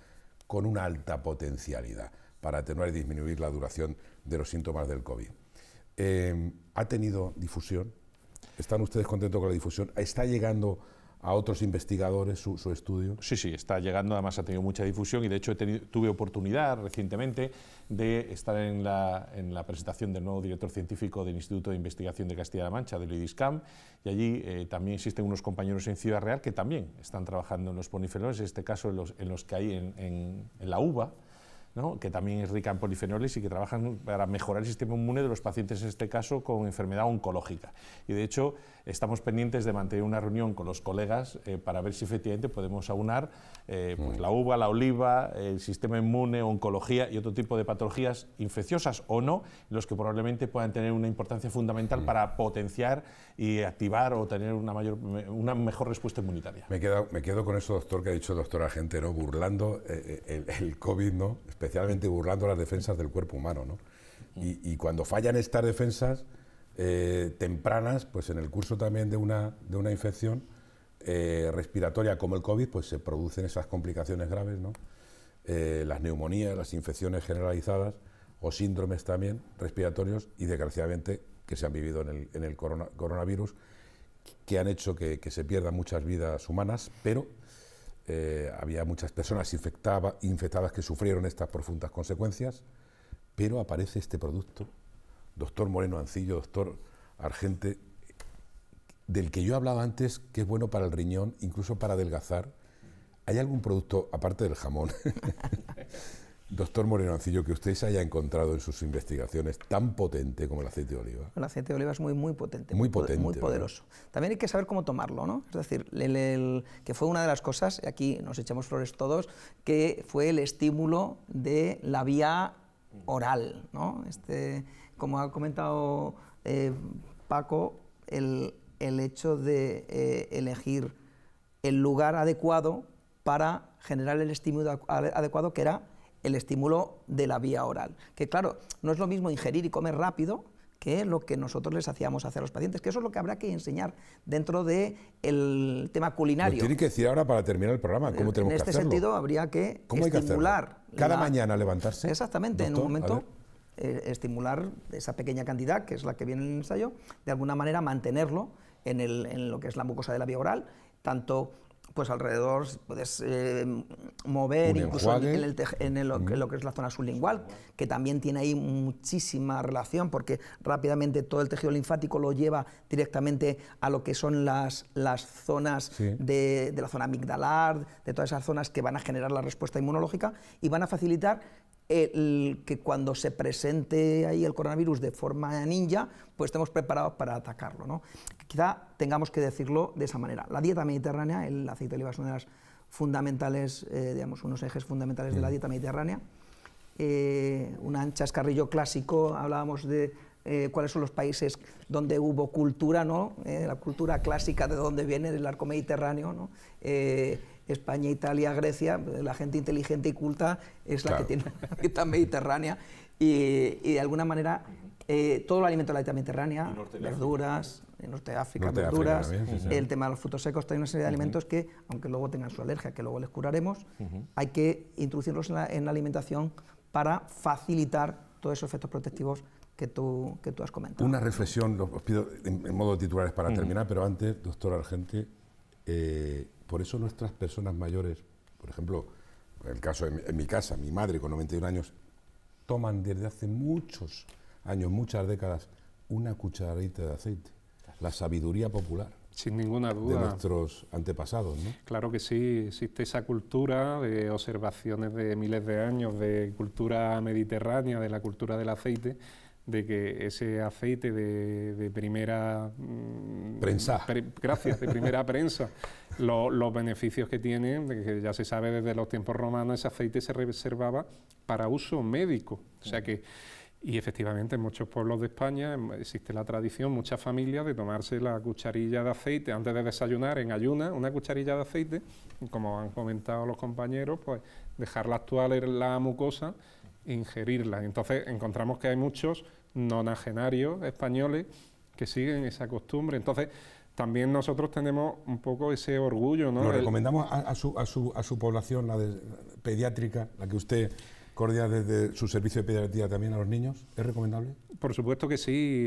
con una alta potencialidad para atenuar y disminuir la duración de los síntomas del COVID. Em, ¿Ha tenido difusión? ¿Están ustedes contentos con la difusión? ¿Está llegando a otros investigadores su, estudio? Sí, sí, está llegando, además ha tenido mucha difusión y de hecho tuve oportunidad recientemente de estar en la, presentación del nuevo director científico del Instituto de Investigación de Castilla-La Mancha, Luis IDISCAM, y allí eh, también existen unos compañeros en Ciudad Real que también están trabajando en los poníferos, en este caso en los, que hay en, en la uva, que también es rica en polifenoles y que trabajan para mejorar el sistema inmune de los pacientes, en este caso, con enfermedad oncológica. Y de hecho, estamos pendientes de mantener una reunión con los colegas eh, para ver si efectivamente podemos aunar eh, pues mm. la uva, la oliva, el sistema inmune, oncología y otro tipo de patologías infecciosas o no, los que probablemente puedan tener una importancia fundamental mm. para potenciar y activar o tener una, mejor respuesta inmunitaria. Me quedo, con eso, doctor, que ha dicho el doctor Agente, burlando eh, el, COVID, ¿no? especialmente burlando las defensas del cuerpo humano. ¿no? Mm. y cuando fallan estas defensas eh, tempranas, pues en el curso también de una, de una infección eh, respiratoria como el COVID, pues se producen esas complicaciones graves, eh, las neumonías, las infecciones generalizadas o síndromes también respiratorios y desgraciadamente que se han vivido en el, coronavirus, que han hecho que, se pierdan muchas vidas humanas, pero había muchas personas infectadas que sufrieron estas profundas consecuencias, pero aparece este producto doctor Moreno Ancillo, doctor Argente, del que yo hablaba antes, que es bueno para el riñón, incluso para adelgazar. ¿Hay algún producto, aparte del jamón, doctor Moreno Ancillo, que usted se haya encontrado en sus investigaciones tan potente como el aceite de oliva? El aceite de oliva es muy, muy potente. Muy, potente. poderoso. También hay que saber cómo tomarlo, ¿no? Es decir, que fue una de las cosas, y aquí nos echamos flores todos, que fue el estímulo de la vía oral, ¿no? Este, como ha comentado eh, Paco, el, hecho de eh, elegir el lugar adecuado para generar el estímulo adecuado que era el estímulo de la vía oral. Que claro, no es lo mismo ingerir y comer rápido que lo que nosotros les hacíamos hacer a los pacientes, que eso es lo que habrá que enseñar dentro del tema culinario. Lo tiene que decir ahora para terminar el programa, cómo tenemos en este sentido habría que estimular... Cada mañana levantarse. Exactamente, en un momento eh, estimular esa pequeña cantidad, que es la que viene en el ensayo, de alguna manera mantenerlo en, el, en lo que es la mucosa de la vía oral, tanto pues alrededor puedes eh, mover incluso en, el, lo que es la zona sublingual, que también tiene ahí muchísima relación porque rápidamente todo el tejido linfático lo lleva directamente a lo que son las, las zonas de, de la zona amigdalar, de todas esas zonas que van a generar la respuesta inmunológica y van a facilitar el que cuando se presente ahí el coronavirus de forma ninja, pues estemos preparados para atacarlo. ¿no? Quizá tengamos que decirlo de esa manera. La dieta mediterránea, el aceite de oliva es una de las fundamentales, eh, digamos, unos ejes fundamentales de la mm. dieta mediterránea. Eh, un un escarrillo clásico, hablábamos de eh, cuáles son los países donde hubo cultura, ¿no? la cultura clásica de dónde viene el arco mediterráneo, ¿no? España, Italia, Grecia, pues, la gente inteligente y culta es la que tiene la dieta mediterránea y, de alguna manera eh, todo el alimento de la dieta mediterránea, verduras, en África, verduras, el tema de los frutos secos, hay una serie de alimentos que, aunque luego tengan su alergia, que luego les curaremos, hay que introducirlos en la, alimentación para facilitar todos esos efectos protectivos que tú, que tú has comentado. Una reflexión, os pido en, modo titulares para terminar, pero antes, doctor Argente, eh, por eso nuestras personas mayores, por ejemplo, en el caso en, mi casa, mi madre con 91 años, toman desde hace muchos años, muchas décadas, una cucharadita de aceite. La sabiduría popular. Sin ninguna duda. De nuestros antepasados, ¿no? Claro que sí, existe esa cultura de observaciones de miles de años, de cultura mediterránea, de la cultura del aceite, de que ese aceite de, primera mm, prensa, gracias, de primera prensa, los beneficios que tiene, que ya se sabe desde los tiempos romanos, ese aceite se reservaba para uso médico, o sea que y efectivamente en muchos pueblos de España em, existe la tradición, muchas familias, de tomarse la cucharilla de aceite antes de desayunar en ayuna, una cucharilla de aceite, como han comentado los compañeros, pues dejarla actual en la mucosa e ingerirla. Entonces encontramos que hay muchos nonagenarios españoles que siguen esa costumbre. Entonces, también nosotros tenemos un poco ese orgullo. ¿no? Lo recomendamos a, su, a, su, su población, la de, pediátrica, la que usted Cordia desde su servicio de pediatría también a los niños? ¿Es recomendable? Por supuesto que sí.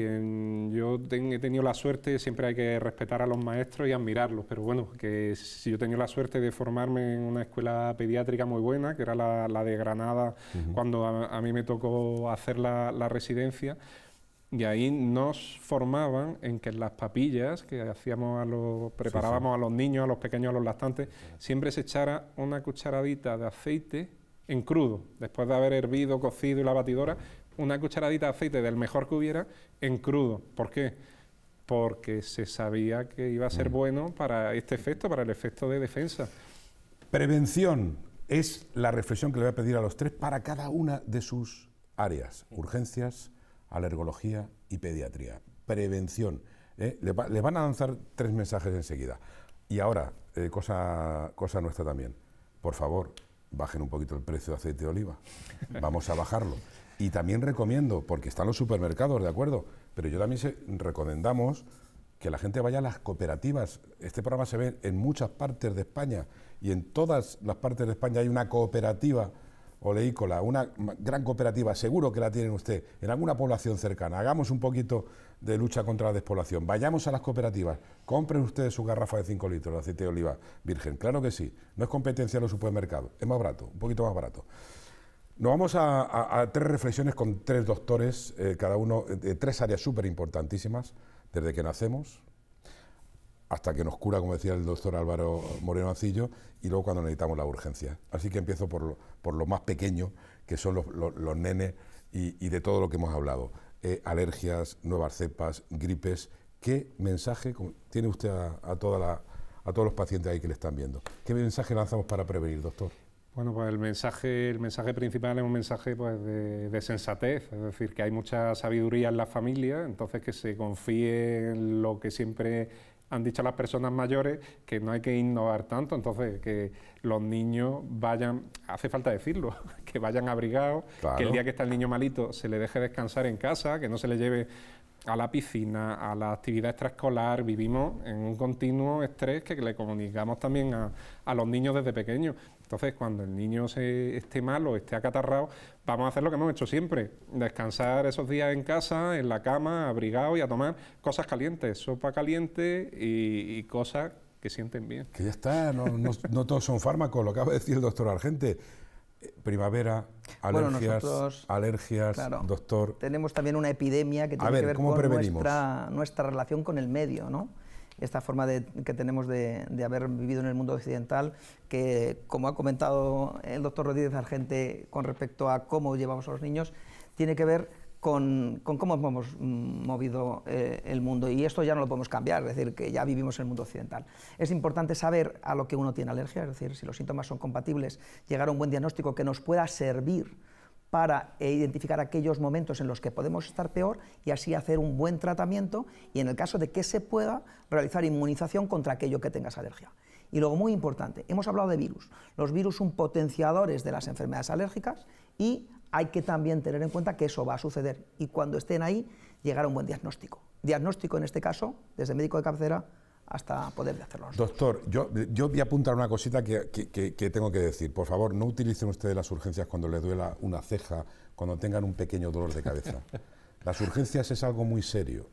Yo he tenido la suerte, siempre hay que respetar a los maestros y admirarlos, pero bueno, que si yo he tenido la suerte de formarme en una escuela pediátrica muy buena, que era la, de Granada, cuando a, mí me tocó hacer la, residencia, y ahí nos formaban en que las papillas que hacíamos a los, preparábamos a los niños, a los pequeños, a los lactantes, siempre se echara una cucharadita de aceite en crudo, después de haber hervido, cocido y la batidora, una cucharadita de aceite del mejor que hubiera en crudo. ¿Por qué? Porque se sabía que iba a ser mm. bueno para este efecto, para el efecto de defensa. Prevención es la reflexión que le voy a pedir a los tres para cada una de sus áreas, urgencias, alergología y pediatría. Prevención. ¿eh? Le Les, van a lanzar tres mensajes enseguida. Y ahora, eh, cosa, cosa nuestra también. Por favor, bajen un poquito el precio de aceite de oliva. Vamos a bajarlo. Y también recomiendo, porque están los supermercados, ¿de acuerdo? Pero yo también recomendamos que la gente vaya a las cooperativas. Este programa se ve en muchas partes de España y en todas las partes de España hay una cooperativa oleícola, una gran cooperativa, seguro que la tienen usted, en alguna población cercana, hagamos un poquito de lucha contra la despoblación, vayamos a las cooperativas, compren ustedes su garrafa de 5 litros de aceite de oliva virgen, claro que sí, no es competencia en los supermercados, es más barato, un poquito más barato. Nos vamos a, tres reflexiones con tres doctores, eh, cada uno eh, de tres áreas súper importantísimas, desde que nacemos, hasta que nos cura, como decía el doctor Álvaro Moreno Ancillo, y luego cuando necesitamos la urgencia. Así que empiezo por lo, más pequeño, que son los, nenes y, de todo lo que hemos hablado. Eh, alergias, nuevas cepas, gripes. ¿Qué mensaje tiene usted a, todos los pacientes ahí que le están viendo? ¿Qué mensaje lanzamos para prevenir, doctor? Bueno, pues el mensaje, el mensaje principal es un mensaje pues, de, sensatez, es decir, que hay mucha sabiduría en la familia, entonces que se confíe en lo que siempre han dicho las personas mayores que no hay que innovar tanto, entonces que los niños vayan, hace falta decirlo, que vayan abrigados, que el día que está el niño malito se le deje descansar en casa, que no se le lleve a la piscina, a la actividad extraescolar, vivimos en un continuo estrés que le comunicamos también a, los niños desde pequeños. Entonces, cuando el niño se, esté malo, esté acatarrado, vamos a hacer lo que hemos hecho siempre, descansar esos días en casa, en la cama, abrigado y a tomar cosas calientes, sopa caliente y, cosas que sienten bien. Que ya está, no, todos son fármacos, lo acaba de decir el doctor Argente primavera, alergias, alergias doctor. Tenemos también una epidemia que tiene que ver con nuestra, nuestra, relación con el medio, ¿no? Esta forma de, que tenemos de, haber vivido en el mundo occidental, que como ha comentado el doctor Rodríguez Argente con respecto a cómo llevamos a los niños, tiene que ver con, cómo hemos movido eh, el mundo. Y esto ya no lo podemos cambiar, es decir, que ya vivimos en el mundo occidental. Es importante saber a lo que uno tiene alergia, es decir, si los síntomas son compatibles, llegar a un buen diagnóstico que nos pueda servir para identificar aquellos momentos en los que podemos estar peor y así hacer un buen tratamiento y en el caso de que se pueda realizar inmunización contra aquello que tengas alergia. Y luego, muy importante, hemos hablado de virus. Los virus son potenciadores de las enfermedades alérgicas y hay que también tener en cuenta que eso va a suceder y cuando estén ahí llegar a un buen diagnóstico. Diagnóstico en este caso, desde médico de cabecera hasta poder hacerlo. Doctor, yo, voy a apuntar una cosita que, tengo que decir. Por favor, no utilicen ustedes las urgencias cuando les duela una ceja, cuando tengan un pequeño dolor de cabeza. las urgencias es algo muy serio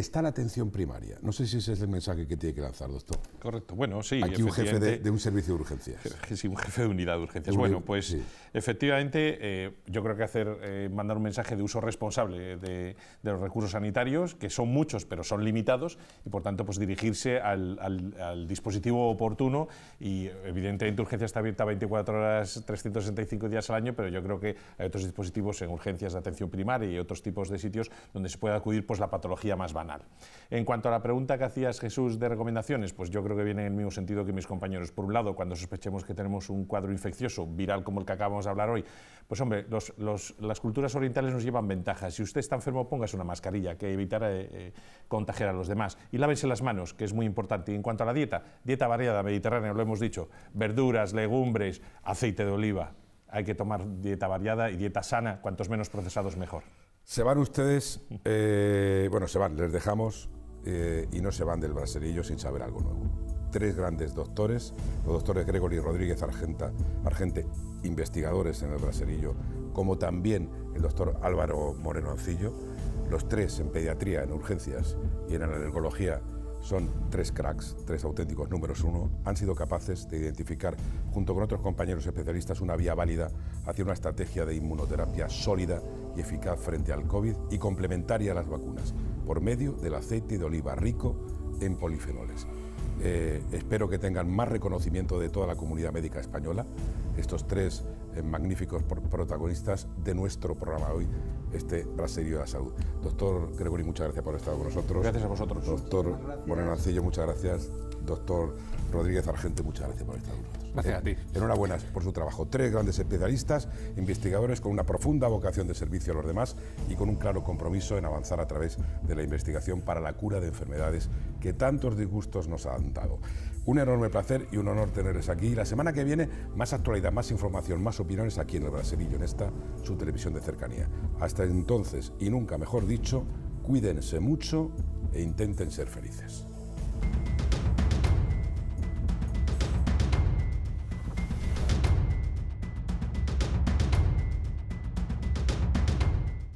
está la atención primaria. No sé si ese es el mensaje que tiene que lanzar, doctor. Correcto. Bueno, sí. Aquí un jefe de, un servicio de urgencias. Sí, un jefe de unidad de urgencias. Bueno, pues efectivamente eh, yo creo que hacer eh, mandar un mensaje de uso responsable de, los recursos sanitarios, que son muchos pero son limitados, y por tanto pues dirigirse al, dispositivo oportuno. Y evidentemente urgencia está abierta 24 horas, 365 días al año, pero yo creo que hay otros dispositivos en urgencias de atención primaria y otros tipos de sitios donde se puede acudir pues la patología más banal. En cuanto a la pregunta que hacías, Jesús, de recomendaciones, pues yo creo que viene en el mismo sentido que mis compañeros. Por un lado, cuando sospechemos que tenemos un cuadro infeccioso, viral como el que acabamos de hablar hoy, pues hombre, las culturas orientales nos llevan ventajas. Si usted está enfermo, póngase una mascarilla, que evitará eh, eh, contagiar a los demás. Y lávese las manos, que es muy importante. Y en cuanto a la dieta, dieta variada, mediterránea, lo hemos dicho, verduras, legumbres, aceite de oliva. Hay que tomar dieta variada y dieta sana, cuantos menos procesados mejor. Se van ustedes, eh, bueno, se van, les dejamos eh, y no se van del braserillo sin saber algo nuevo. Tres grandes doctores, los doctores Gregory Rodríguez Argenta, Argente, investigadores en el braserillo, como también el doctor Álvaro Moreno Ancillo, los tres en pediatría, en urgencias y en alergología son tres cracks, tres auténticos números uno, han sido capaces de identificar, junto con otros compañeros especialistas, una vía válida hacia una estrategia de inmunoterapia sólida eficaz frente al COVID y complementaria a las vacunas, por medio del aceite de oliva rico en polifenoles. Eh, espero que tengan más reconocimiento de toda la comunidad médica española, estos tres eh, magníficos protagonistas de nuestro programa hoy, este Braserio de la Salud. Doctor Gregory, muchas gracias por estar con nosotros. Gracias a vosotros. Doctor Moreno muchas gracias. Doctor Rodríguez Argente, muchas gracias por estar con Gracias a ti. Eh, enhorabuena por su trabajo. Tres grandes especialistas, investigadores con una profunda vocación de servicio a los demás y con un claro compromiso en avanzar a través de la investigación para la cura de enfermedades que tantos disgustos nos han dado. Un enorme placer y un honor tenerles aquí. La semana que viene, más actualidad, más información, más opiniones aquí en el Brasilillo, en esta su televisión de cercanía. Hasta entonces, y nunca mejor dicho, cuídense mucho e intenten ser felices.